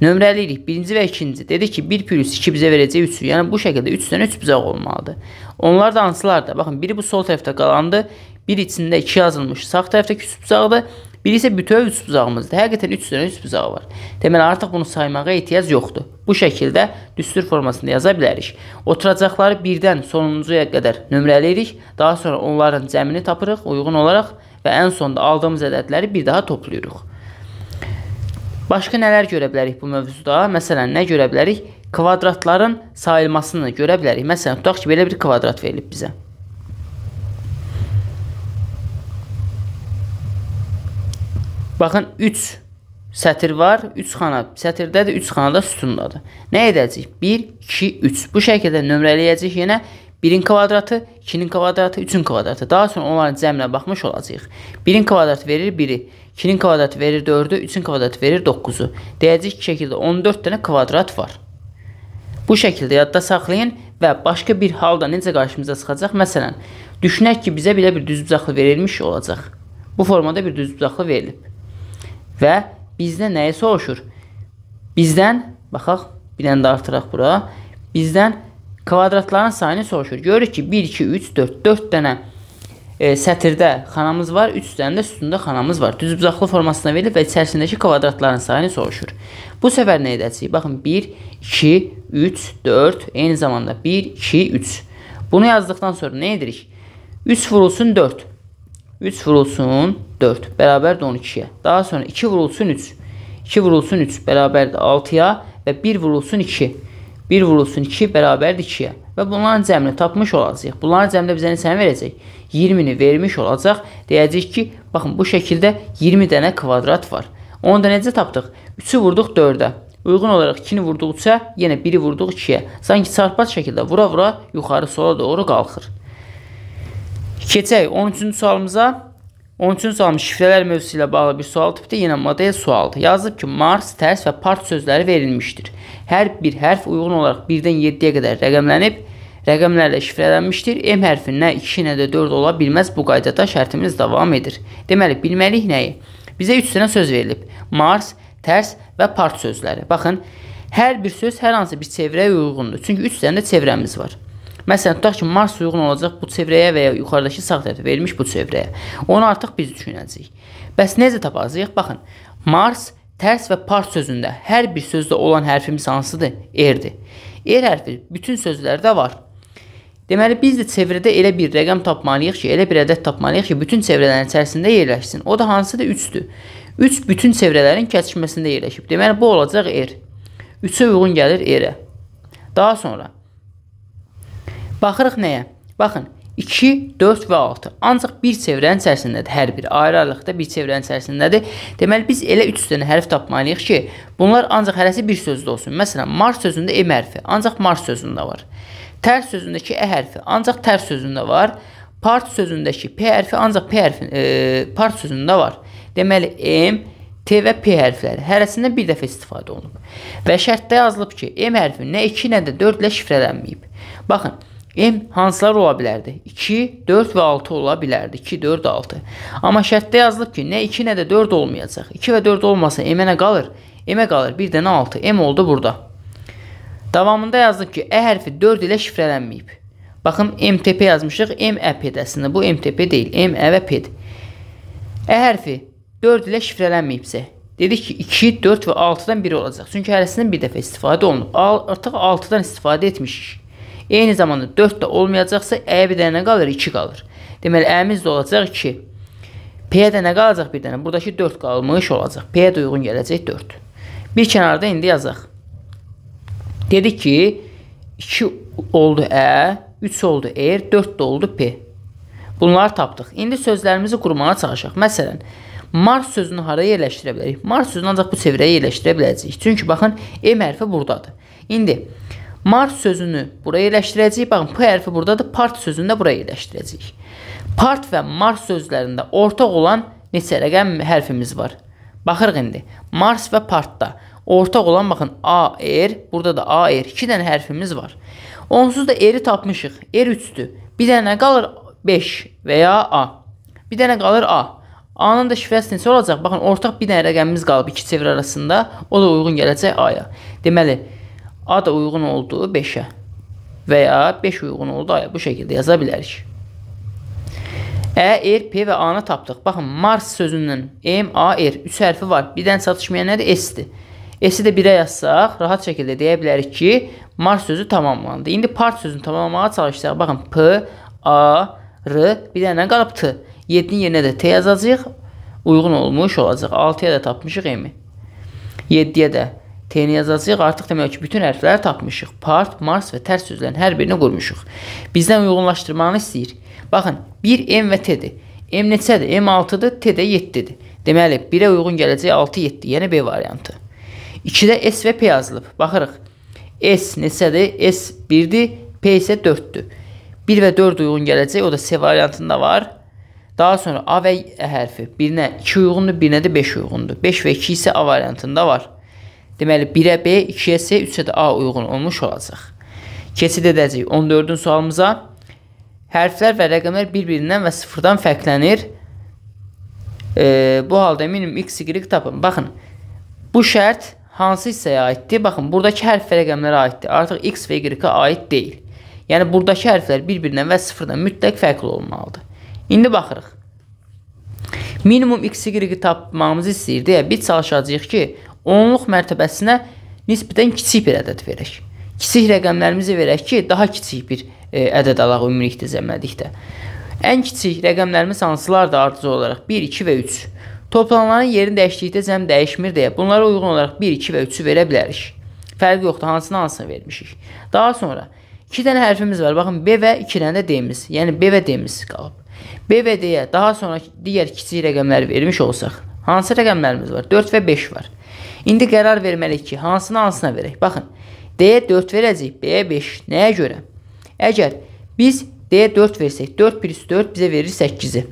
Speaker 1: Nömrəliyirik. Birinci və ikinci. Dedi ki, 1 plus 2 bizə verəcək 3-ü. Yəni, bu şəkildə 3 dənə 3 bucaq olmalıdır. Onlar da hansılardır? Baxın, biri bu sol tərəfdə qalandı. Bir içində 2 yazılmış sağ tərəfdəki 3 bucaqdır. Biri isə bütöv üç bucağımızdır. Həqiqətən 3 dənə üç bucağı var. Deməli artıq bunu saymağa ehtiyac yoxdur. Bu şəkildə düstur formasında yaza bilərik. Oturacaqları birdən sonuncuya qədər nömrələyirik. Daha sonra onların cəmini tapırıq uyğun olaraq və ən sonda aldığımız ədədləri bir daha toplayırıq. Başqa nələr görə bilərik bu mövzuda? Məsələn, nə görə bilərik? Kvadratların sayılmasını görə bilərik. Məsələn, tutaq ki, belə bir kvadrat verilib bizə. Baxın 3 sətir var, 3 xana sətirdədir, 3 xanada sütundadır. Nə edəcəyik? 1 2 3. Bu şəkildə nömrələyəcəyik yenə 1-in kvadratı, 2-nin kvadratı, 3-ün kvadratı. Daha sonra onların cəminə baxmış olacağıq. 1-in kvadratı verir 1-i, 2-nin kvadratı verir 4-ü, 3-ün kvadratı verir 9-u. Deyəcəyik ki, şəkildə 14 dənə kvadrat var. Bu şəkildə yadda saxlayın və başqa bir halda necə qarşımıza çıxacaq? Məsələn, düşünək ki, bizə belə bir düzbucaqlı verilmiş olacaq. Bu formada bir düzbucaqlı verilib və bizdən nəyi soruşur? Bizdən, baxaq, bir dənə də artıraq bura. Bizdən kvadratların sayını soruşur. Görürük ki, 1, 2, 3, 4, 4 dənə e, sətirdə xanamız var, 3 dənə də sütunda xanamız var. Düzbucaqlı formasına verilib və içərisindəki kvadratların sayını soruşur. Bu səfər nə edəcəyik? Baxın, 1, 2, 3, 4, eyni zamanda 1, 2, 3. Bunu yazdıqdan sonra nə edirik? 3 vurulsun 4. 3 vurulsun 4. 4 bərabərdir 12-yə. Daha sonra 2 vurulsun 3. 2 vurulsun 3 bərabərdir 6-ya və 1 vurulsun 2. 1 vurulsun 2 bərabərdir 2-yə. Və bunların cəmini tapmış olacağıq. Bunların cəmini bizə neçəni verəcək? 20-ni vermiş olacaq. Deyəcək ki, baxın bu şəkildə 20 dənə kvadrat var. Onu da necə tapdıq? 3-ü vurduq 4-ə. Uyğun olaraq 2-ni vurduq 3-ə, yenə 1-i vurduq 2-yə. Sanki çarpat şəkildə vura-vura yuxarı sola doğru qalxır. Keçək 13-cü sualımıza. Onun üçün sualım şifrələr mövzusu ilə bağlı bir sual tipdir. Yenə model sualdır. Yazılıb ki, Mars, tərs və part sözləri verilmişdir. Hər bir hərf uyğun olaraq 1-dən 7-yə qədər rəqəmlənib, rəqəmlərlə şifrələnmişdir. M hərfi nə 2, nə də 4 ola bilməz. Bu qaydada şərtimiz davam edir. Deməli, bilməliyik nəyi? Bizə 3 sənə söz verilib. Mars, tərs və part sözləri. Baxın, hər bir söz hər hansı bir çevrəyə uyğundur. Çünki 3 sənə çevrəmiz var. Məsələn, tutaq ki, Mars uyğun olacaq bu çevrəyə və ya yuxarıdakı sağ tərəfə verilmiş bu çevrəyə. Onu artıq biz düşünəcəyik. Bəs necə tapacağıq? Baxın, Mars tərs və par sözündə hər bir sözdə olan hərfimiz hansıdır? R-dir. R er hərfi bütün sözlərdə var. Deməli biz də çevrədə elə bir rəqəm tapmalıyıq ki, elə bir ədəd tapmalıyıq ki, bütün çevrələrin içərisində yerləşsin. O da hansıdır? 3-dür. 3 Üç bütün çevrələrin kəsişməsində yerləşib. Deməli bu olacaq R. Er. 3-ə uyğun gəlir R-ə. Daha sonra Baxırıq nəyə? Baxın, 2, 4 və 6. Ancaq bir çevrənin içərisindədir. Hər bir ayrı-ayrılıqda bir çevrənin içərisindədir. Deməli biz elə 3 dənə hərf tapmalıyıq ki, bunlar ancaq hərəsi bir sözdə olsun. Məsələn, Mars sözündə M e hərfi ancaq Mars sözündə var. Tərs sözündəki E hərfi ancaq tərs sözündə var. Part sözündəki P hərfi ancaq P hərfi e, part sözündə var. Deməli M, T və P hərfləri hərəsindən bir dəfə istifadə olunub. Və şərtdə yazılıb ki, M hərfi nə 2, nə də 4 ilə şifrələnməyib. Baxın, M hansılar ola bilərdi? 2, 4 və 6 ola bilərdi. 2, 4, 6. Amma şərtdə yazılıb ki, nə 2, nə də 4 olmayacaq. 2 və 4 olmasa M-ə nə qalır? M-ə qalır. Bir dənə 6. M oldu burada. Davamında yazılıb ki, Ə hərfi 4 ilə şifrələnməyib. Baxın, MTP yazmışıq. MƏP-də əslində. Bu MTP deyil. Mə və P-dir. Ə hərfi 4 ilə şifrələnməyibsə, dedik ki, 2, 4 və 6-dan biri olacaq. Çünki hərəsindən bir dəfə istifadə olunub. Artıq 6-dan istifadə etmişik. Eyni zamanda 4 də olmayacaqsa, əyə bir dənə qalır, 2 qalır. Deməli, əyimiz də olacaq 2. P-yə də nə qalacaq bir dənə? Buradakı 4 qalmış olacaq. P-yə də uyğun gələcək 4. Bir kənarda indi yazaq. Dedik ki, 2 oldu ə, 3 oldu er, 4 də oldu p. Bunları tapdıq. İndi sözlərimizi qurmağa çalışaq. Məsələn, Mars sözünü haraya yerləşdirə bilərik? Mars sözünü ancaq bu çevrəyə yerləşdirə biləcəyik. Çünki baxın, M e hərfi burdadır. İndi Mart sözünü buraya yerləşdirəcəyik. Baxın, P hərfi buradadır. Part sözünü də buraya yerləşdirəcəyik. Part və Mars sözlərində ortaq olan neçə rəqəm hərfimiz var? Baxırıq indi. Mars və partda ortaq olan baxın A, R, burada da A, R 2 dənə hərfimiz var. Onsuz da R-i tapmışıq. R 3-dür. Bir dənə qalır 5 və ya A. Bir dənə qalır A. A-nın da şifrəsi neçə olacaq? Baxın, ortaq bir dənə rəqəmimiz qalıb iki çevir arasında. O da uyğun gələcək A-ya. Deməli, A da uyğun oldu 5-ə və ya 5 uyğun oldu A-ya. Bu şəkildə yaza bilərik. Ə, R, er, P və A-nı tapdıq. Baxın, Mars sözündən M, A, R er, 3 hərfi var. Bir dənə çatışmayan nədir? S-dir. S-i də 1-ə yazsaq, rahat şəkildə deyə bilərik ki, Mars sözü tamamlandı. İndi part sözünü tamamlamağa çalışsaq, baxın, P, A, R, bir dənə qalıb T. 7-nin yerinə də T yazacağıq, uyğun olmuş olacaq. 6-ya da tapmışıq M-i. 7-yə də T-ni yazacağıq. Artıq demək ki, bütün hərfləri tapmışıq. Part, Mars və tərs sözlərin hər birini qurmuşuq. Bizdən uyğunlaşdırmanı istəyir. Baxın, 1 M və T-dir. M neçədir? M 6-dır, T də 7-dir. Deməli, 1-ə uyğun gələcək 6, 7, yəni B variantı. 2-də S və P yazılıb. Baxırıq. S neçədir? S 1-dir, P isə 4-dür. 1 və 4 uyğun gələcək, o da C variantında var. Daha sonra A və Ə hərfi. Birinə 2 uyğundur, birinə də 5 uyğundur. 5 və 2 isə A variantında var. Deməli 1-ə B, 2-yə C, 3-ə də A uyğun olmuş olacaq. Keçid edəcəyik 14-cü sualımıza. Hərflər və rəqəmlər bir-birindən və sıfırdan fərqlənir. E, bu halda minimum x, y tapın. Baxın, bu şərt hansı hissəyə aiddir? Baxın, buradakı hərf və rəqəmlərə aiddir. Artıq x və y-ə aid deyil. Yəni, buradakı hərflər bir-birindən və sıfırdan mütləq fərqli olmalıdır. İndi baxırıq. Minimum x, y tapmağımızı istəyir deyə biz çalışacaq ki, onluq mərtəbəsinə nisbətən kiçik bir ədəd verək. Kiçik rəqəmlərimizi verək ki, daha kiçik bir e, ədəd alaq ümumilikdə cəmlədikdə. Ən kiçik rəqəmlərimiz hansılardır ardıcı olaraq? 1, 2 və 3. Toplananların yerini dəyişdikdə cəm dəyişmir deyə bunlara uyğun olaraq 1, 2 və 3-ü verə bilərik. Fərqi yoxdur, hansını hansını vermişik. Daha sonra 2 dənə hərfimiz var. Baxın, B və 2 dənə də D-miz. Yəni B və D-miz qalıb. B və D-yə daha sonra digər kiçik rəqəmləri vermiş olsaq, hansı rəqəmlərimiz var? 4 və 5 var. İndi qərar verməliyik ki, hansını hansına verək. Baxın, D-yə 4 verəcəyik, B-yə 5. Nəyə görə? Əgər biz D-yə 4 versək, 4 1 4 bizə verir 8-i.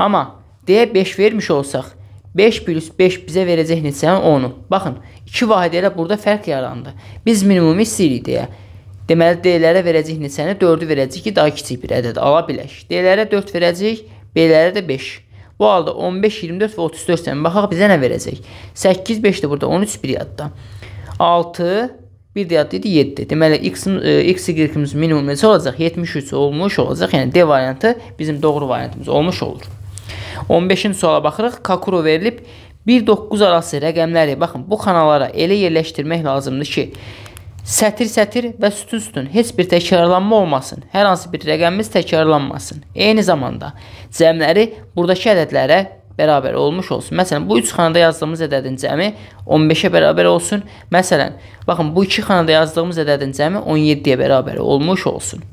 Speaker 1: Amma D-yə 5 vermiş olsaq, 5 plus 5 bizə verəcək neçəni 10-u. Baxın, 2 vahidə ilə burada fərq yarandı. Biz minimumi istəyirik deyə. Deməli, D-lərə verəcək neçəni 4-ü verəcək ki, daha kiçik bir ədəd ala bilək. D-lərə 4 verəcək, B-lərə də 5. Bu halda 15, 24 və 34 sən baxaq bizə nə verəcək? 8, 5-də burada, 13, 1 yadda. 6, 1 də yadda idi 7. Deməli, x-in e, x, y-imiz minimum necə olacaq? 73 olmuş olacaq. Yəni, D variantı bizim doğru variantımız olmuş olur. 15-ci suala baxırıq. Kakuro verilib 1-9 arası rəqəmləri, baxın, bu kanallara elə yerləşdirmək lazımdır ki, Sətir-sətir və sütun-sütun heç bir təkrarlanma olmasın. Hər hansı bir rəqəmimiz təkrarlanmasın. Eyni zamanda cəmləri burdakı ədədlərə bərabər olmuş olsun. Məsələn, bu 3 xanada yazdığımız ədədin cəmi 15-ə bərabər olsun. Məsələn, baxın bu 2 xanada yazdığımız ədədin cəmi 17-yə bərabər olmuş olsun.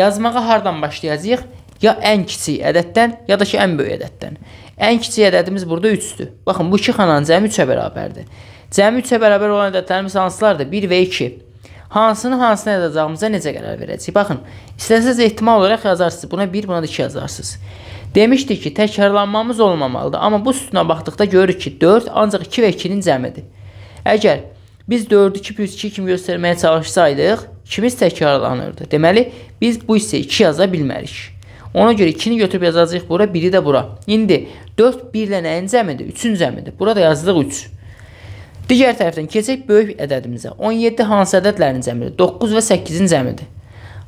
Speaker 1: Yazmağa hardan başlayacağıq? Ya ən kiçik ədəddən, ya da ki ən böyük ədəddən. Ən kiçik ədədimiz burada 3-dür. Baxın bu 2 xananın cəmi 3-ə bərabərdir. Cəmi 3-ə bərabər olan ədədlərimiz hansılardır? 1 və 2. Hansını hansına yazacağımıza necə qərar verəcəyik? Baxın, istəsəz ehtimal olaraq yazarsınız. Buna 1, buna da 2 yazarsınız. Demişdik ki, təkrarlanmamız olmamalıdır. Amma bu sütuna baxdıqda görürük ki, 4 ancaq 2 və 2-nin cəmidir. Əgər biz 4-ü 2 plus 2 kimi göstərməyə çalışsaydıq, ikimiz təkrarlanırdı. Deməli, biz bu hissə 2 yaza bilmərik. Ona görə 2-ni götürüb yazacağıq bura, 1-i də bura. İndi 4 1 ilə nəyin cəmidir? 3-ün cəmidir. Burada yazdıq 3. Digər tərəfdən keçək böyük ədədimizə. 17 hansı ədədlərin cəmidir? 9 və 8-in cəmidir.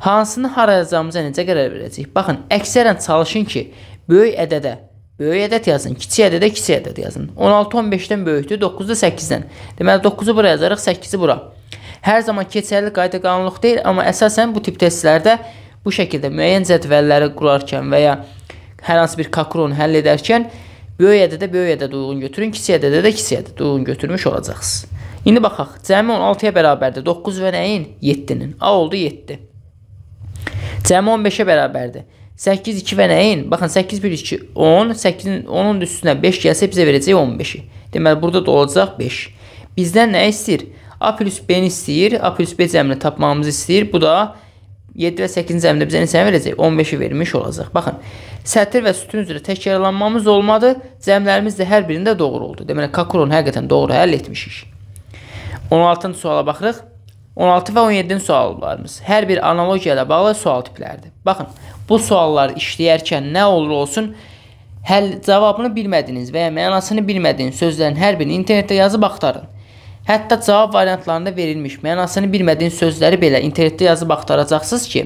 Speaker 1: Hansını harayacağımıza necə qərar verəcəyik? Baxın, əksərən çalışın ki, böyük ədədə böyük ədəd yazın, kiçik ədədə kiçik ədəd yazın. 16 15-dən böyükdür, 9 da 8-dən. Deməli 9-u bura yazarıq, 8-i bura. Hər zaman keçərli qayda qanunluq deyil, amma əsasən bu tip testlərdə bu şəkildə müəyyən cədvəlləri qurarkən və ya hər hansı bir kakron həll edərkən Böyük ədədə böyük ədəd uyğun götürün, kiçik ədədə də kiçik ədəd uyğun götürmüş olacaqsınız. İndi baxaq, cəmi 16-ya bərabərdir. 9 və nəyin? 7-nin. A oldu 7. Cəmi 15-ə bərabərdir. 8, 2 və nəyin? Baxın, 8, 1, 2, 10. 8-in 10-un üstünə 5 gəlsə bizə verəcək 15-i. Deməli, burada da olacaq 5. Bizdən nə istəyir? A plus B-ni istəyir, A plus B cəmini tapmağımızı istəyir. Bu da 5. 7 və 8-ci zəmində bizə neçəni verəcək? 15-i vermiş olacaq. Baxın, sətir və sütun üzrə təkrarlanmamız olmadı. Cəmlərimiz də hər birində doğru oldu. Deməli, Kakuronu həqiqətən doğru həll etmişik. 16-cı suala baxırıq. 16 və 17-ci suallarımız hər bir analogiya ilə bağlı sual tipləridir. Baxın, bu suallar işləyərkən nə olur olsun, həll cavabını bilmədiniz və ya mənasını bilmədiyiniz sözlərin hər birini internetdə yazıb axtarın. Hətta cavab variantlarında verilmiş mənasını bilmədiyin sözləri belə internetdə yazıb axtaracaqsınız ki,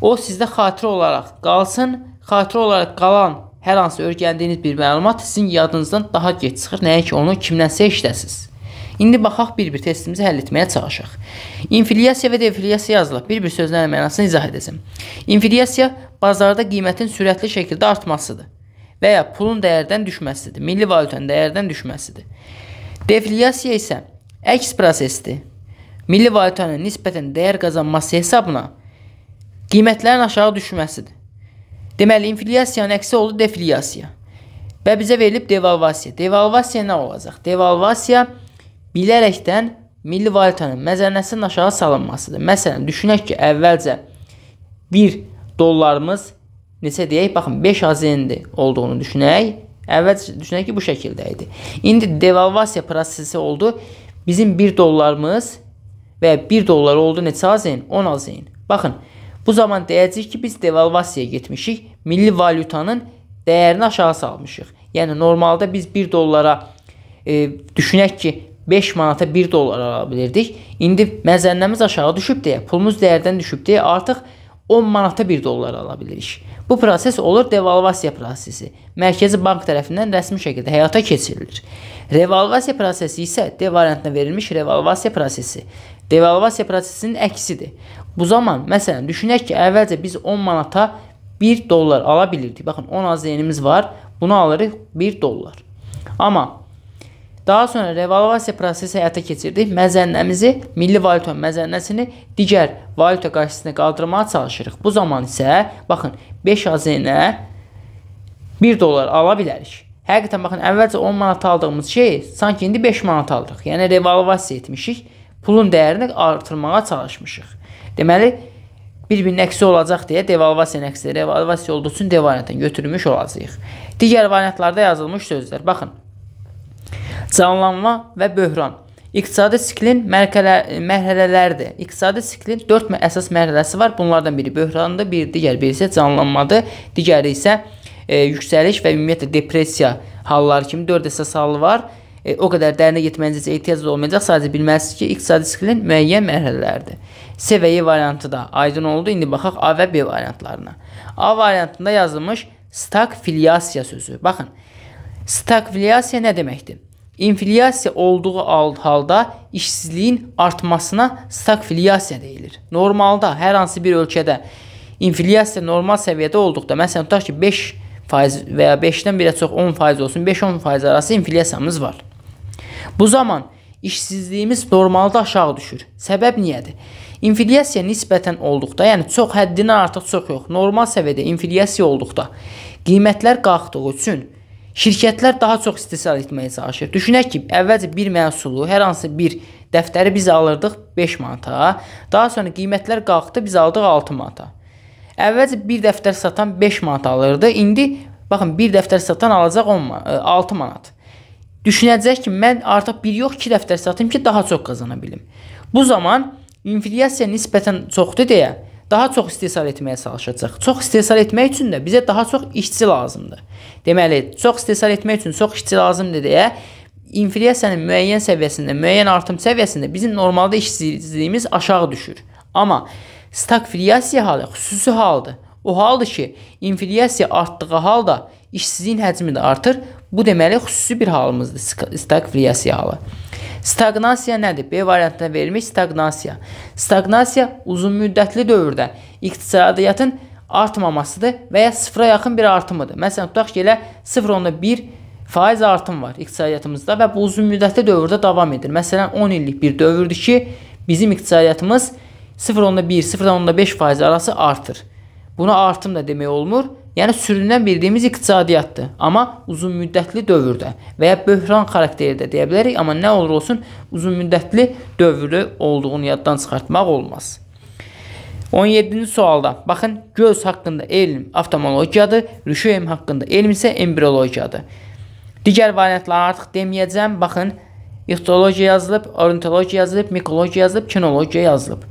Speaker 1: o sizdə xatirə olaraq qalsın, xatirə olaraq qalan hər hansı öyrəndiyiniz bir məlumat sizin yadınızdan daha gec çıxır, nəinki onu kimdənsə eşidəsiniz. İndi baxaq bir-bir testimizi həll etməyə çalışaq. İnflyasiya və deflyasiya yazılıb. Bir-bir sözlərin mənasını izah edəcəm. İnflyasiya bazarda qiymətin sürətli şəkildə artmasıdır və ya pulun dəyərdən düşməsidir, milli valyutanın dəyərdən düşməsidir. Deflyasiya isə əks prosesdir. Milli valyutanın nisbətən dəyər qazanması hesabına qiymətlərin aşağı düşməsidir. Deməli, inflyasiyanın əksi oldu deflyasiya. Və bizə verilib devalvasiya. Devalvasiya nə olacaq? Devalvasiya bilərəkdən milli valyutanın məzərnəsinin aşağı salınmasıdır. Məsələn, düşünək ki, əvvəlcə 1 dollarımız neçə deyək, baxın 5 AZN-dir olduğunu düşünək. Əvvəl düşünək ki, bu şəkildə idi. İndi devalvasiya prosesi oldu. Bizim 1 dollarımız və 1 dollar oldu neçə azin? 10 azin. Baxın, bu zaman deyəcəyik ki, biz devalvasiyaya getmişik. Milli valyutanın dəyərini aşağı salmışıq. Yəni normalda biz 1 dollara e, düşünək ki, 5 manata 1 dollar ala bilirdik. İndi məzənnəmiz aşağı düşüb deyə, pulumuz dəyərdən düşüb deyə artıq 10 manata 1 dollar ala bilirik. Bu proses olur devalvasiya prosesi. Mərkəzi bank tərəfindən rəsmi şəkildə həyata keçirilir. Revalvasiya prosesi isə D variantına verilmiş revalvasiya prosesi. Devalvasiya prosesinin əksidir. Bu zaman məsələn düşünək ki, əvvəlcə biz 10 manata 1 dollar ala bilirdik. Baxın 10 AZN-imiz var. Bunu alırıq 1 dollar. Amma Daha sonra revalvasiya prosesi həyata keçirdik. Məzənnəmizi, milli valyuta məzənnəsini digər valyuta qarşısında qaldırmağa çalışırıq. Bu zaman isə baxın 5 AZN 1 dollar ala bilərik. Həqiqətən baxın əvvəlcə 10 manat aldığımız şey sanki indi 5 manat aldıq. Yəni revalvasiya etmişik. Pulun dəyərini artırmağa çalışmışıq. Deməli bir-birinin əksi olacaq deyə devalvasiya nəqsi, revalvasiya olduğu üçün devalvasiyadan götürmüş olacağıq. Digər variantlarda yazılmış sözlər. Baxın, Canlanma və böhran. İqtisadi siklin mərhələləridir. İqtisadi siklin 4 əsas mərhələsi var. Bunlardan biri böhrandır, bir digər biri isə canlanmadır, digəri isə e, yüksəliş və ümumiyyətlə depressiya halları kimi 4 əsas halı var. E, o qədər dərinə getməyinizə ehtiyac olmayacaq. Sadəcə bilməlisiniz ki, iqtisadi siklin müəyyən mərhələləridir. C və E variantı da aydın oldu. İndi baxaq A və B variantlarına. A variantında yazılmış stagflyasiya sözü. Baxın, stagflyasiya nə deməkdir? İnflyasiya olduğu halda işsizliyin artmasına stagflyasiya deyilir. Normalda hər hansı bir ölkədə inflyasiya normal səviyyədə olduqda, məsələn tutaq ki 5% və ya 5-dən birə çox 10% olsun, 5-10% arası inflyasiyamız var. Bu zaman işsizliyimiz normalda aşağı düşür. Səbəb niyədir? İnflyasiya nisbətən olduqda, yəni çox həddindən artıq çox yox, normal səviyyədə inflyasiya olduqda qiymətlər qalxdığı üçün Şirkətlər daha çox istehsal etməyə çalışır. Düşünək ki, əvvəlcə bir məhsulu, hər hansı bir dəftəri biz alırdıq 5 manata, daha sonra qiymətlər qalxdı, biz aldıq 6 manata. Əvvəlcə bir dəftər satan 5 manat alırdı, indi baxın bir dəftər satan alacaq 10 manat, e, 6 manat. Düşünəcək ki, mən artıq bir yox 2 dəftər satım ki, daha çox qazana bilim. Bu zaman inflyasiya nisbətən çoxdur deyə daha çox istehsal etməyə çalışacaq. Çox istehsal etmək üçün də bizə daha çox işçi lazımdır. Deməli, çox istehsal etmək üçün çox işçi lazımdır deyə inflyasiyanın müəyyən səviyyəsində, müəyyən artım səviyyəsində bizim normalda işsizliyimiz aşağı düşür. Amma stagflyasiya halı xüsusi haldır. O haldır ki, inflyasiya artdığı halda işsizliyin həcmi də artır. Bu deməli xüsusi bir halımızdır, stagflyasiya halı. Stagnasiya nədir? B variantına verilmiş stagnasiya. Stagnasiya uzunmüddətli dövrdə iqtisadiyyatın artmamasıdır və ya sıfıra yaxın bir artımıdır. Məsələn, tutaq ki, elə 0.1 faiz artım var iqtisadiyyatımızda və bu uzunmüddətli dövrdə davam edir. Məsələn, 10 illik bir dövrdür ki, bizim iqtisadiyyatımız 0.1-0.5 faiz arası artır. Buna artım da demək olmur. Yəni sürünə bildiyimiz iqtisadiyyatdır, amma uzunmüddətli dövrdə və ya böhran xarakteri də deyə bilərik, amma nə olur olsun uzunmüddətli dövrlü olduğunu yaddan çıxartmaq olmaz. 17-ci sualda baxın, göz haqqında elm oftalmologiyadır, rüşeym haqqında elm isə embriologiyadır. Digər variantları artıq deməyəcəm. Baxın, ixtologiya yazılıb, ornitologiya yazılıb, mikologiya yazılıb, kinologiya yazılıb.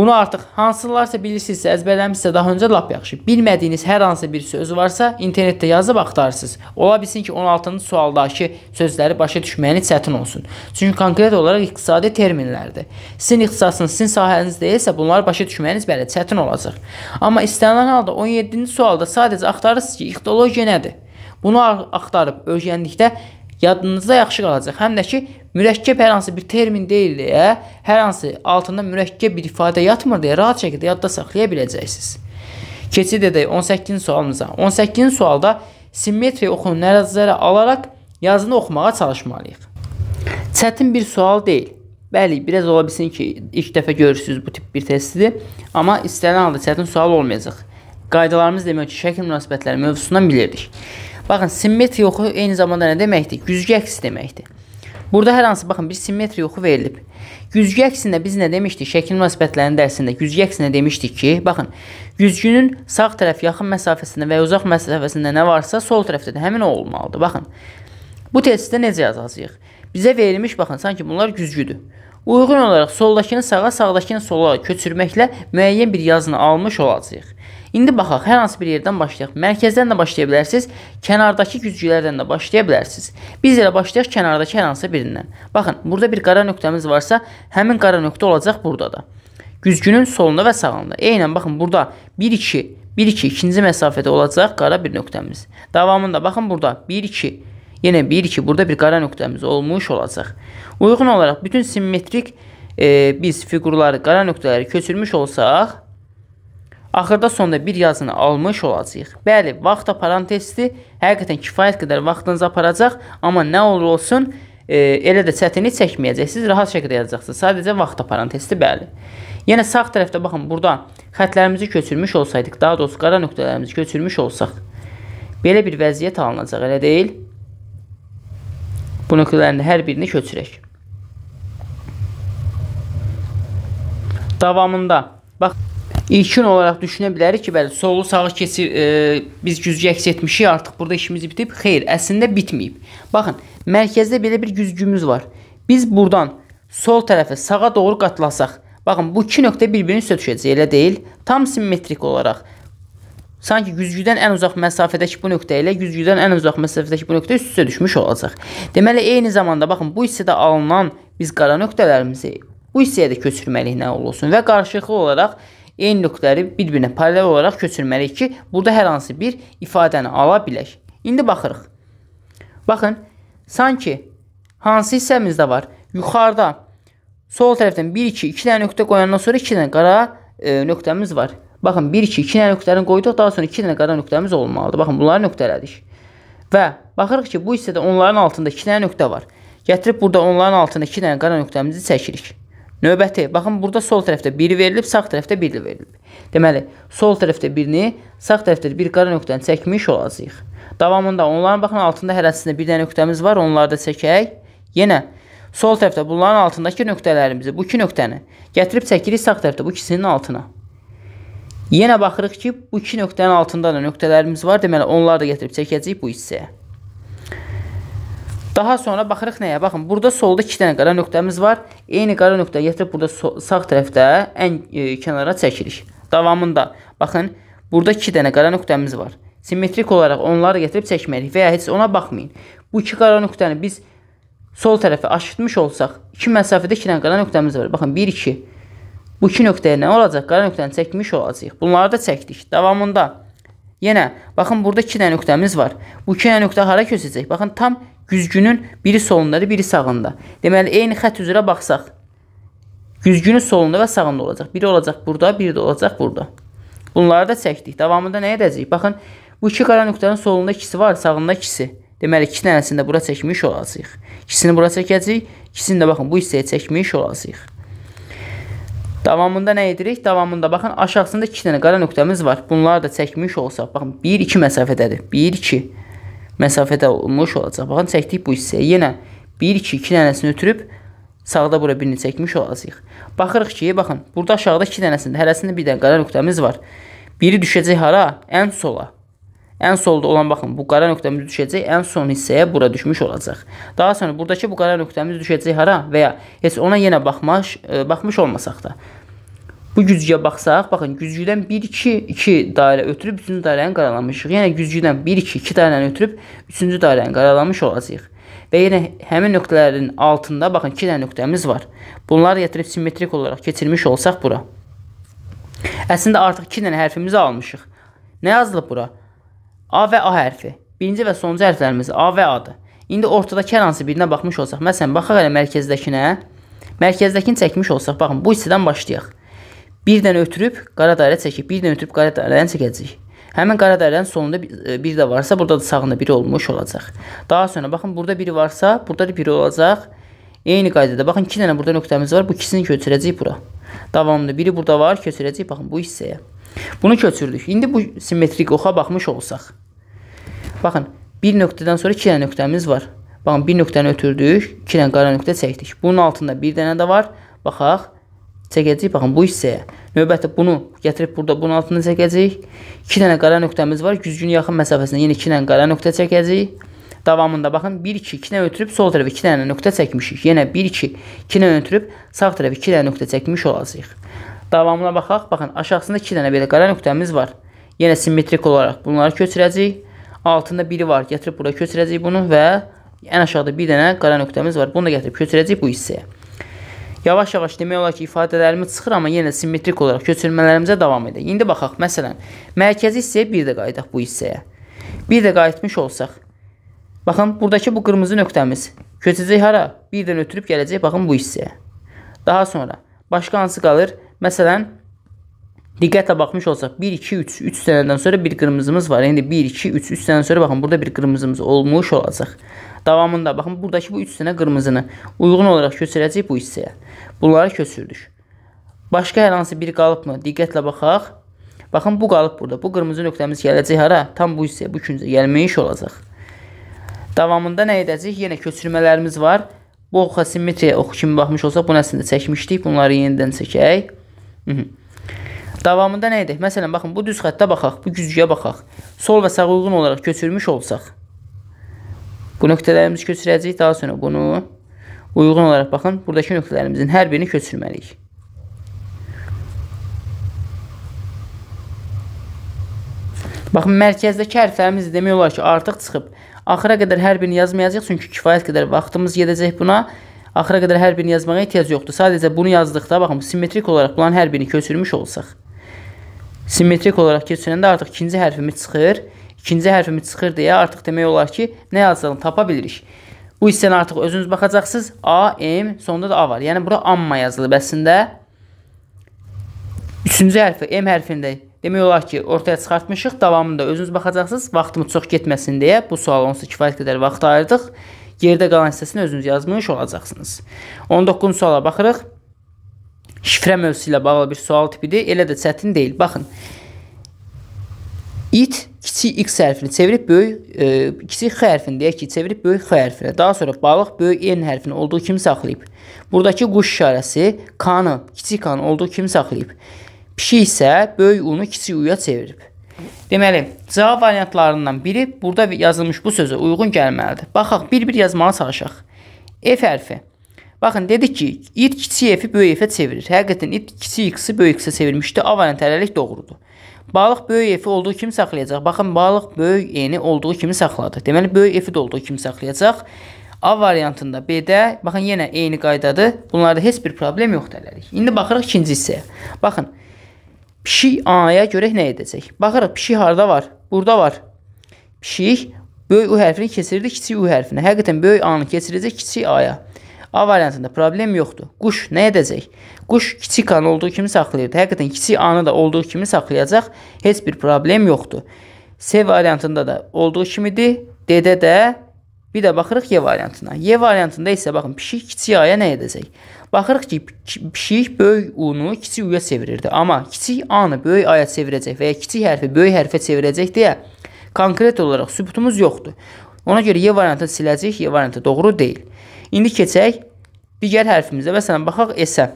Speaker 1: Bunu artıq hansılarsa bilirsinizsə, əzbərləmisinizsə daha öncə lap yaxşı. Bilmədiyiniz hər hansı bir söz varsa, internetdə yazıb axtarırsınız. Ola bilsin ki, 16-cı sualdakı sözləri başa düşməyiniz çətin olsun. Çünki konkret olaraq iqtisadi terminlərdir. Sizin ixtisasınız, sizin sahəniz deyilsə, bunları başa düşməyiniz belə çətin olacaq. Amma istənilən halda 17-ci sualda sadəcə axtarırsınız ki, ixtologiya nədir? Bunu axtarıb öyrəndikdə yadınızda yaxşı qalacaq. Həm də ki, mürəkkəb hər hansı bir termin deyil deyə, hər hansı altında mürəkkəb bir ifadə yatmır deyə rahat şəkildə yadda saxlaya biləcəksiniz. Keçid edək 18-ci sualımıza. 18-ci sualda simmetriya oxunu nəzərə alaraq yazını oxumağa çalışmalıyıq. Çətin bir sual deyil. Bəli, biraz ola bilsin ki, ilk dəfə görürsünüz bu tip bir testidir, amma istənilən halda çətin sual olmayacaq. Qaydalarımız demək ki, şəkil münasibətləri mövzusundan bilirdik. Baxın, simmetri oxu eyni zamanda nə deməkdir? Güzgü əksi deməkdir. Burada hər hansı, baxın, bir simmetri oxu verilib. Güzgü əksində biz nə demişdik? Şəkil münasibətlərinin dərsində güzgü əksinə demişdik ki, baxın, güzgünün sağ tərəf yaxın məsafəsində və ya uzaq məsafəsində nə varsa, sol tərəfdə də həmin o olmalıdır. Baxın, bu testdə necə yazacağıq? Bizə verilmiş, baxın, sanki bunlar güzgüdür. Uyğun olaraq soldakını sağa, sağdakını sola köçürməklə müəyyən bir yazını almış olacağıq. İndi baxaq, hər hansı bir yerdən başlayaq. Mərkəzdən də başlaya bilərsiniz, kənardakı güzgülərdən də başlaya bilərsiniz. Biz elə başlayaq kənardakı hər hansı birindən. Baxın, burada bir qara nöqtəmiz varsa, həmin qara nöqtə olacaq burada da. Güzgünün solunda və sağında. Eynən baxın, burada 1 2 1 2 ikinci məsafədə olacaq qara bir nöqtəmiz. Davamında baxın burada 1 2 Yenə 1 2 burada bir qara nöqtəmiz olmuş olacaq. Uyğun olaraq bütün simmetrik e, biz fiqurları, qara nöqtələri köçürmüş olsaq, Axırda sonda bir yazını almış olacağıq. Bəli, vaxt aparan testi həqiqətən kifayət qədər vaxtınızı aparacaq, amma nə olur olsun, e, elə də çətinlik çəkməyəcəksiniz, rahat şəkildə yazacaqsınız. Sadəcə vaxt aparan testi bəli. Yenə sağ tərəfdə baxın, burada xətlərimizi köçürmüş olsaydıq, daha doğrusu qara nöqtələrimizi köçürmüş olsaq, belə bir vəziyyət alınacaq, elə deyil? Bu nöqtələrin hər birini köçürək. Davamında bax İlkin olaraq düşünə bilərik ki, bəli, solu sağı keçir, e, biz güzgü əks etmişik, artıq burada işimiz bitib. Xeyr, əslində bitməyib. Baxın, mərkəzdə belə bir güzgümüz var. Biz buradan sol tərəfə sağa doğru qatlasaq, baxın, bu iki nöqtə bir-birinin üstə düşəcək, elə deyil? Tam simmetrik olaraq Sanki güzgüdən ən uzaq məsafədəki bu nöqtə ilə güzgüdən ən uzaq məsafədəki bu nöqtə üst-üstə düşmüş olacaq. Deməli, eyni zamanda baxın, bu hissədə alınan biz qara nöqtələrimizi bu hissəyə də köçürməliyik nə olsun və qarşılıqlı olaraq eyni nöqtələri bir-birinə paralel olaraq köçürməliyik ki, burada hər hansı bir ifadəni ala bilək. İndi baxırıq. Baxın, sanki hansı hissəmizdə var? Yuxarıda sol tərəfdən 1 2 2 dənə nöqtə qoyandan sonra 2 dənə qara e, nöqtəmiz var. Baxın 1 2 2 dənə nöqtəni qoyduq, daha sonra 2 dənə qara nöqtəmiz olmalıdır. Baxın bunları nöqtələdik. Və baxırıq ki, bu hissədə onların altında 2 dənə nöqtə var. Gətirib burada onların altında 2 dənə qara nöqtəmizi çəkirik. Növbəti, baxın, burada sol tərəfdə 1 verilib, sağ tərəfdə 1 verilib. Deməli, sol tərəfdə 1-ni, sağ tərəfdə bir qara nöqtəni çəkmiş olacağıq. Davamında onların baxın, altında hərəsində bir dənə nöqtəmiz var, onları da çəkək. Yenə, sol tərəfdə bunların altındakı nöqtələrimizi, bu iki nöqtəni gətirib çəkirik sağ tərəfdə bu ikisinin altına. Yenə baxırıq ki, bu iki nöqtənin altında da nöqtələrimiz var, deməli, onları da gətirib çəkəcəyik bu hissəyə. Daha sonra baxırıq nəyə? Baxın, burada solda 2 dənə qara nöqtəmiz var. Eyni qara nöqtəyə gətirib burada so sağ tərəfdə ən e, kənara çəkirik. Davamında baxın, burada 2 dənə qara nöqtəmiz var. Simmetrik olaraq onları gətirib çəkməliyik və ya heç ona baxmayın. Bu iki qara nöqtəni biz sol tərəfə aşıtmış olsaq, iki məsafədə 2 dənə qara nöqtəmiz var. Baxın, 1 2. Bu iki nöqtəyə nə olacaq? Qara nöqtəni çəkmiş olacağıq. Bunları da çəkdik. Davamında Yenə, baxın, burada 2 dənə nöqtəmiz var. Bu 2 dənə nöqtə hara köçəcək? Baxın, tam güzgünün biri solundadır, biri sağında. Deməli, eyni xət üzrə baxsaq, güzgünün solunda və sağında olacaq. Biri olacaq burada, biri də olacaq burada. Bunları da çəkdik. Davamında nə edəcəyik? Baxın, bu iki qara nöqtənin solunda ikisi var, sağında ikisi. Deməli, iki dənəsini də bura çəkmiş olacaq. İkisini bura çəkəcəyik, ikisini də baxın, bu hissəyə çəkmiş olacaq. Davamında nə edirik? Davamında baxın, aşağısında iki dənə qara nöqtəmiz var. Bunları da çəkmiş olsaq, baxın, 1-2 məsafədədir. 1-2 məsafədə olmuş olacaq. Baxın, çəkdik bu hissəyə. Yenə 1-2-2 dənəsini ötürüb sağda bura birini çəkmiş olacağıq. Baxırıq ki, baxın, burada aşağıda 2 dənəsində hərəsində bir dənə qara nöqtəmiz var. Biri düşəcək hara? Ən sola. Ən solda olan baxın, bu qara nöqtəmiz düşəcək ən son hissəyə bura düşmüş olacaq. Daha sonra buradakı bu qara nöqtəmiz düşəcək hara və ya heç ona yenə baxmış, e, baxmış olmasaq da. Bu güzgüyə baxsaq, baxın, güzgüdən 1-2-2 dairə ötürüb 3-cü dairəni qaralamışıq. Yəni, güzgüdən 1-2-2 dairəni ötürüb 3-cü dairəni qaralamış olacaq. Və yenə həmin nöqtələrin altında, baxın, 2 dənə nöqtəmiz var. Bunları yatırıb simmetrik olaraq keçirmiş olsaq bura. Əslində, artıq 2 dənə hərfimizi almışıq. Nə yazılıb bura? A və A hərfi. Birinci və sonuncu hərflərimiz A və A-dır. İndi ortadakı hər hansı birinə baxmış olsaq, məsələn, baxaq hələ mərkəzdəkinə, mərkəzdəkini çəkmiş olsaq, baxın, bu hissədən başlayaq. Bir dənə ötürüb qara dairə çəkib, bir dənə ötürüb qara dairəni çəkəcəyik. Həmin qara dairənin sonunda e, bir də varsa, burada da sağında biri olmuş olacaq. Daha sonra baxın, burada biri varsa, burada da biri olacaq. Eyni qaydada baxın, 2 dənə burada nöqtəmiz var. Bu ikisini köçürəcəyik bura. Davamlı biri burada var, köçürəcəyik baxın bu hissəyə. Bunu köçürdük. İndi bu simmetrik oxa baxmış olsaq. Baxın, bir nöqtədən sonra 2 dənə nöqtəmiz var. Baxın, bir nöqtəni ötürdük, 2 dənə qara nöqtə çəkdik. Bunun altında bir dənə də var. Baxaq, çəkəcəyik. Baxın, bu hissəyə. Növbəti bunu gətirib burada bunun altına çəkəcəyik. 2 dənə qara nöqtəmiz var. Güzgün yaxın məsafəsində yenə 2 dənə qara nöqtə çəkəcəyik. Davamında baxın 1 2 2 dənə ötürüb sol tərəfə 2 dənə nöqtə çəkmişik. Yenə 1 2 2 dənə ötürüb sağ tərəfə 2 dənə nöqtə çəkmiş olacağıq. Davamına baxaq. Baxın, aşağısında 2 dənə belə qara nöqtəmiz var. Yenə simmetrik olaraq bunları köçürəcəyik. Altında biri var. Gətirib bura köçürəcəyik bunu və ən aşağıda bir dənə qara nöqtəmiz var. Bunu da gətirib köçürəcəyik bu hissəyə. Yavaş-yavaş demək olar ki, ifadələrimi çıxır, amma yenə simmetrik olaraq köçürmələrimizə davam edək. İndi baxaq, məsələn, mərkəzi hissəyə bir də qayıdaq bu hissəyə. Bir də qayıtmış olsaq, baxın, buradakı bu qırmızı nöqtəmiz köçəcək hara? Birdən ötürüb gələcək, baxın, bu hissəyə. Daha sonra, başqa hansı qalır? Məsələn, Diqqətlə baxmış olsaq 1 2 3 3 dənədən sonra bir qırmızımız var. Yəni 1 2 3 3 dənədən sonra baxın burada bir qırmızımız olmuş olacaq. Davamında baxın buradakı bu 3 dənə qırmızını uyğun olaraq köçürəcəyik bu hissəyə. Bunları köçürdük. Başqa hər hansı bir qalıbmı? Diqqətlə baxaq. Baxın bu qalıb burada. Bu qırmızı nöqtəmiz gələcək hara? Tam bu hissəyə, bu küncə gəlmiş olacaq. Davamında nə edəcəyik? Yenə köçürmələrimiz var. Bu oxa simmetriya oxu kimi baxmış olsaq, bunu əslində çəkmişdik. Bunları yenidən çəkək. Hı -hı. Davamında nə edək? Məsələn, baxın, bu düz xəttə baxaq, bu güzgüyə baxaq. Sol və sağ uyğun olaraq köçürmüş olsaq, bu nöqtələrimizi köçürəcəyik. Daha sonra bunu uyğun olaraq baxın, buradakı nöqtələrimizin hər birini köçürməliyik. Baxın, mərkəzdəki hərflərimiz demək olar ki, artıq çıxıb. Axıra qədər hər birini yazmayacaq, çünki kifayət qədər vaxtımız gedəcək buna. Axıra qədər hər birini yazmağa ehtiyac yoxdur. Sadəcə bunu yazdıqda, baxın, simmetrik olaraq bunların hər birini köçürmüş olsaq simmetrik olaraq keçirəndə artıq ikinci hərfimiz çıxır. İkinci hərfimiz çıxır deyə artıq demək olar ki, nə yazdığını tapa bilirik. Bu hissəni artıq özünüz baxacaqsınız. A, M, sonda da A var. Yəni, bura amma yazılıb əslində. Üçüncü hərfi, M hərfində demək olar ki, ortaya çıxartmışıq. Davamında özünüz baxacaqsınız. Vaxtımız çox getməsin deyə bu sual onsuz kifayət qədər vaxt ayırdıq. Yerdə qalan hissəsini özünüz yazmış olacaqsınız. 19-cu suala baxırıq şifrə mövzusu ilə bağlı bir sual tipidir. Elə də çətin deyil. Baxın. It kiçik x hərfini çevirib böyük e, kiçik x hərfini deyək ki, çevirib böyük x hərfinə. Daha sonra balıq böyük n hərfini olduğu kimi saxlayıb. Buradakı quş işarəsi k-nı, kiçik k-nı olduğu kimi saxlayıb. Pişik isə böyük u-nu kiçik u-ya çevirib. Deməli, cavab variantlarından biri burada yazılmış bu sözə uyğun gəlməlidir. Baxaq, bir-bir yazmağa çalışaq. F hərfi Baxın, dedik ki, it kiçik f-i böyük f-ə çevirir. Həqiqətən it kiçik x-i böyük x-ə çevirmişdi. A variantələlik doğrudur. Balıq böyük f-i olduğu kimi saxlayacaq. Baxın, balıq böyük n-i olduğu kimi saxladı. Deməli, böyük f-i də olduğu kimi saxlayacaq. A variantında B-də, baxın, yenə eyni qaydadır. Bunlarda heç bir problem yoxdur hələlik. İndi baxırıq ikinci hissəyə. Baxın, pişik A-ya görək nə edəcək? Baxırıq, pişik harada var? Burada var. Pişik böyük U hərfini keçirdi kiçik U hərfinə. Həqiqətən böyük A-nı keçirəcək kiçik A-ya. A variantında problem yoxdur. Quş nə edəcək? Quş kiçik anı olduğu kimi saxlayırdı. Həqiqətən kiçik anı da olduğu kimi saxlayacaq. Heç bir problem yoxdur. C variantında da olduğu kimidir. D-də də bir də baxırıq Y variantına. Y variantında isə baxın pişik kiçik aya nə edəcək? Baxırıq ki, pişik böyük U-nu kiçik U-ya çevirirdi. Amma kiçik A-nı böyük A-ya çevirəcək və ya kiçik hərfi böyük hərfə çevirəcək deyə konkret olaraq sübutumuz yoxdur. Ona görə Y variantı siləcək, Y variantı doğru deyil. İndi keçək digər hərfimizə. Məsələn, baxaq S-ə.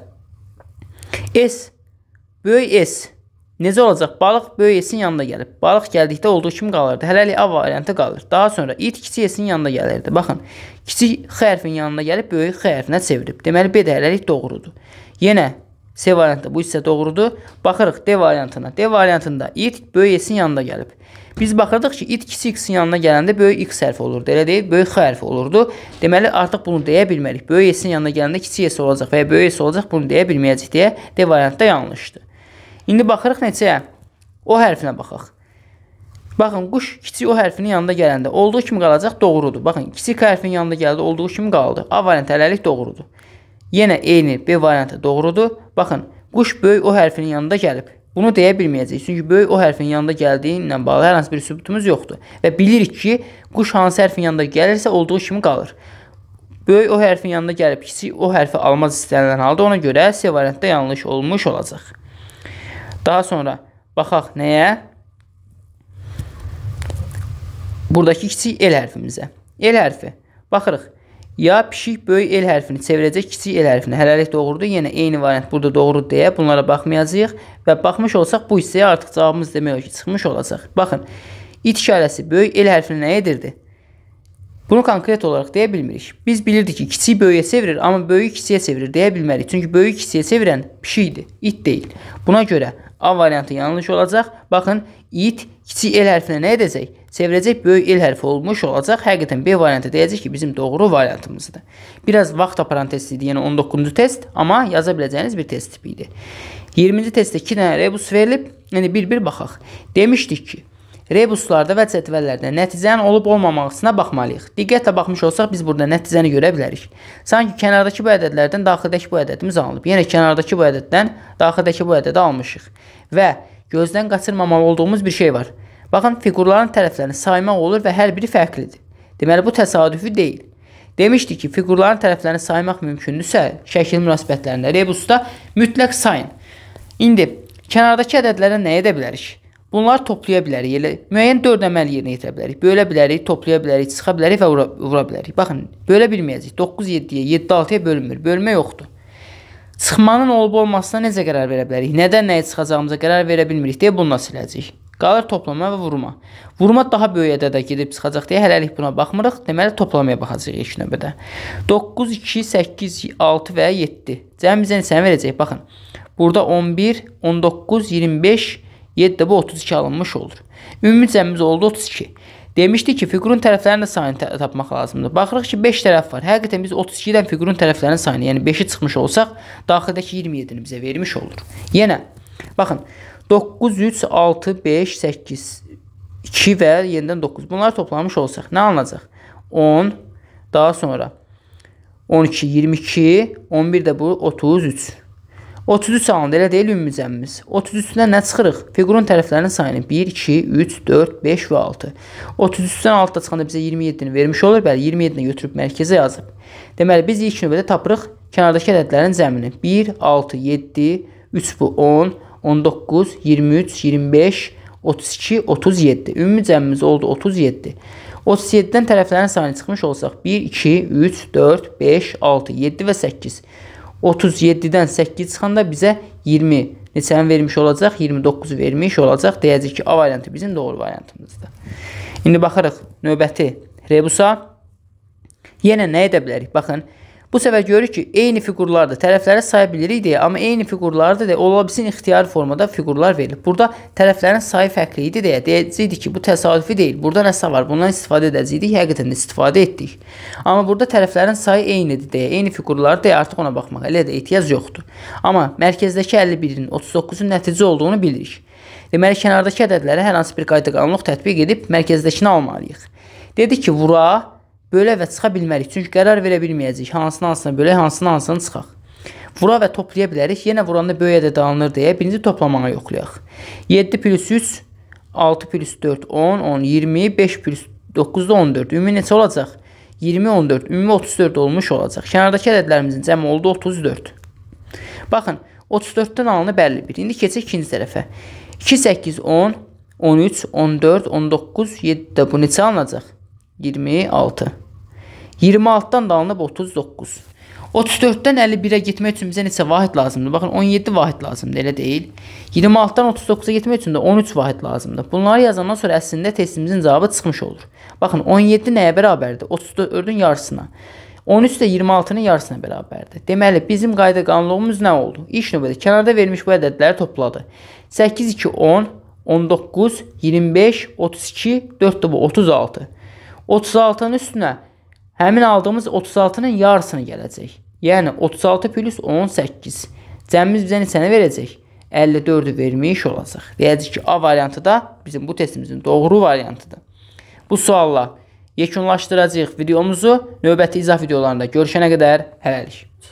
Speaker 1: S, böyük S. Necə olacaq? Balıq böyük S-in yanında gəlib. Balıq gəldikdə olduğu kimi qalırdı. Hələlik A variantı qalır. Daha sonra it kiçik S-in yanında gəlirdi. Baxın, kiçik X hərfinin yanında gəlib böyük X hərfinə çevirib. Deməli, B də hələlik doğrudur. Yenə C variantı bu isə doğrudur. Baxırıq D variantına. D variantında it böyük S-in yanında gəlib. Biz baxırdıq ki, it kiçik x-in yanına gələndə böyük x hərfi olurdu. Elə deyil, böyük x hərfi olurdu. Deməli, artıq bunu deyə bilmərik. Böyük s-in yanına gələndə kiçik s olacaq və ya böyük s olacaq, bunu deyə bilməyəcək deyə D variantda yanlışdır. İndi baxırıq neçəyə? O hərfinə baxaq. Baxın, quş kiçik o hərfinin yanında gələndə olduğu kimi qalacaq, doğrudur. Baxın, kiçik hərfinin yanında gəldi, olduğu kimi qaldı. A variantı hələlik doğrudur. Yenə eyni B variantı doğrudur. Baxın, quş böyük o hərfinin yanında gəlib. Bunu deyə bilməyəcəyik. Çünki böyük o hərfin yanında gəldiyi ilə bağlı hər hansı bir sübutumuz yoxdur. Və bilirik ki, quş hansı hərfin yanında gəlirsə olduğu kimi qalır. Böyük o hərfin yanında gəlib kiçik o hərfi almaz istənilən halda ona görə C variantda yanlış olmuş olacaq. Daha sonra baxaq nəyə? Buradakı kiçik el hərfimizə. El hərfi. Baxırıq. Ya pişik böyük el hərfini çevirəcək kiçik el hərfinə. Hələlik doğrudur. Yenə eyni variant burada doğrudur deyə bunlara baxmayacağıq və baxmış olsaq bu hissəyə artıq cavabımız demək olar ki, çıxmış olacaq. Baxın, it işarəsi böyük el hərfini nə edirdi? Bunu konkret olaraq deyə bilmirik. Biz bilirdik ki, kiçik böyüyə çevirir, amma böyük kiçiyə çevirir deyə bilmərik. Çünki böyük kiçiyə çevirən pişikdir, it deyil. Buna görə A variantı yanlış olacaq. Baxın, it kiçik el hərfinə nə edəcək? Çevirəcək böyük el hərfi olmuş olacaq. Həqiqətən B variantı deyəcək ki, bizim doğru variantımızdır. Biraz vaxt aparan test idi, yəni 19-cu test, amma yaza biləcəyiniz bir test tipi idi. 20-ci testdə 2 dənə rebus verilib. Yəni bir-bir baxaq. Demişdik ki, Rebuslarda və cədvəllərdə nəticənin olub-olmamasına baxmalıyıq. Diqqətlə baxmış olsaq biz burada nəticəni görə bilərik. Sanki kənardakı bu ədədlərdən daxildəki bu ədədimiz alınıb. Yəni kənardakı bu ədəddən daxildəki bu ədədi almışıq. Və gözdən qaçırmamalı olduğumuz bir şey var. Baxın, fiqurların tərəflərini saymaq olur və hər biri fərqlidir. Deməli, bu təsadüfi deyil. Demişdik ki, fiqurların tərəflərini saymaq mümkündürsə, şəkil münasibətlərində rebusda mütləq sayın. İndi kənardakı ədədlərə nə edə bilərik? Bunlar toplaya bilərik. Elə müəyyən 4 əməl yerinə yetirə bilərik. Bölə bilərik, toplaya bilərik, çıxa bilərik və vura, vura bilərik. Baxın, bölə bilməyəcəyik. 9 7-yə, 7 6-ya bölünmür. Bölmə yoxdur. Çıxmanın olub-olmasına necə qərar verə bilərik? Nədən nəyə çıxacağımıza qərar verə bilmirik deyə bununla siləcəyik. Qalır toplama və vurma. Vurma daha böyük ədədə gedib çıxacaq deyə hələlik buna baxmırıq. Deməli toplamaya baxacağıq ilk növbədə. 9 2 8 6 və 7. Cəmi bizə neçəni verəcək? Baxın. Burada 11, 19, 25, 7 bu 32 alınmış olur. Ümumi cəmimiz oldu 32. Demişdi ki, figurun tərəflərinin sayını tapmaq lazımdır. Baxırıq ki, 5 tərəf var. Həqiqətən biz 32-dən figurun tərəflərinin sayını, yəni 5-i çıxmış olsaq, daxildəki 27-ni bizə vermiş olur. Yenə, baxın, 9, 3, 6, 5, 8, 2 və yenidən 9. Bunları toplamış olsaq, nə alınacaq? 10, daha sonra 12, 22, 11 də bu, 33. 33 alındı, elə deyil ümmücəmimiz. 33-dən nə çıxırıq? Fiqurun tərəflərinin sayını 1, 2, 3, 4, 5 və 6. 33-dən 6-da çıxanda bizə 27-ni vermiş olur. Bəli, 27-ni götürüb mərkəzə yazıb. Deməli, biz ilk növbədə tapırıq kənardakı ədədlərin cəmini. 1, 6, 7, 3 bu 10, 19, 23, 25, 32, 37. Ümumi cəmimiz oldu 37. 37-dən tərəflərin sayını çıxmış olsaq 1, 2, 3, 4, 5, 6, 7 və 8. 37-dən 8 çıxanda bizə 20 neçəni vermiş olacaq? 29 vermiş olacaq. Deyəcək ki, A variantı bizim doğru variantımızdır. İndi baxırıq növbəti rebusa. Yenə nə edə bilərik? Baxın, 7 Bu səbəb görürük ki, eyni fiqurlardır. Tərəflərə saya bilirik deyə, amma eyni fiqurlardır deyə ola bilsin ixtiyari formada fiqurlar verilib. Burada tərəflərin sayı fərqli idi deyə deyəcəkdik ki, bu təsadüfi deyil. Burada nəsə var. Bundan istifadə edəcəkdik. Həqiqətən də istifadə etdik. Amma burada tərəflərin sayı eynidir deyə, eyni fiqurlar deyə artıq ona baxmaq elə də ehtiyac yoxdur. Amma mərkəzdəki 51-in 39-un nəticə olduğunu bilirik. Deməli, kənardakı ədədlərə hər hansı bir qayda qanunluq tətbiq edib mərkəzdəkini almalıyıq. Dedi ki, vura bölə və çıxa bilmərik, çünki qərar verə bilməyəcəyik. Hansını hansını bölək, hansını hansını çıxaq. Vura və toplaya bilərik. Yenə vuranda böyüyə də dağılır deyə birinci toplamağa yoxlayaq. 7 plus 3, 6 plus 4, 10, 10, 20, 5 plus 9 da 14. Ümumi neçə olacaq? 20, 14, ümumi 34 olmuş olacaq. Kənardakı ədədlərimizin cəmi oldu 34. Baxın, 34-dən alını bəlli bir. İndi keçək ikinci tərəfə. 2, 8, 10, 13, 14, 19, 7 də bu neçə alınacaq? 26. 26-dan dalınıb 39. 34-dən 51-ə getmək üçün bizə neçə vahid lazımdır? Baxın 17 vahid lazımdır, elə deyil. 26-dan 39-a getmək üçün də 13 vahid lazımdır. Bunları yazandan sonra əslində testimizin cavabı çıxmış olur. Baxın 17 nəyə bərabərdir? 34-ün yarısına. 13 də 26-nın yarısına bərabərdir. Deməli, bizim qayda qanunluğumuz nə oldu? İlk növbədə kənarda vermiş bu ədədləri topladı. 8, 2, 10, 19, 25, 32, 4 də bu, 36. 36-nın üstünə 36. Həmin aldığımız 36-nın yarısını gələcək. Yəni 36 plus 18. Cəmimiz bizə neçəni verəcək? 54-ü vermiş olacaq. Deyəcək ki, A variantı da bizim bu testimizin doğru variantıdır. Bu sualla yekunlaşdıracağıq videomuzu. Növbəti izah videolarında görüşənə qədər hələlik.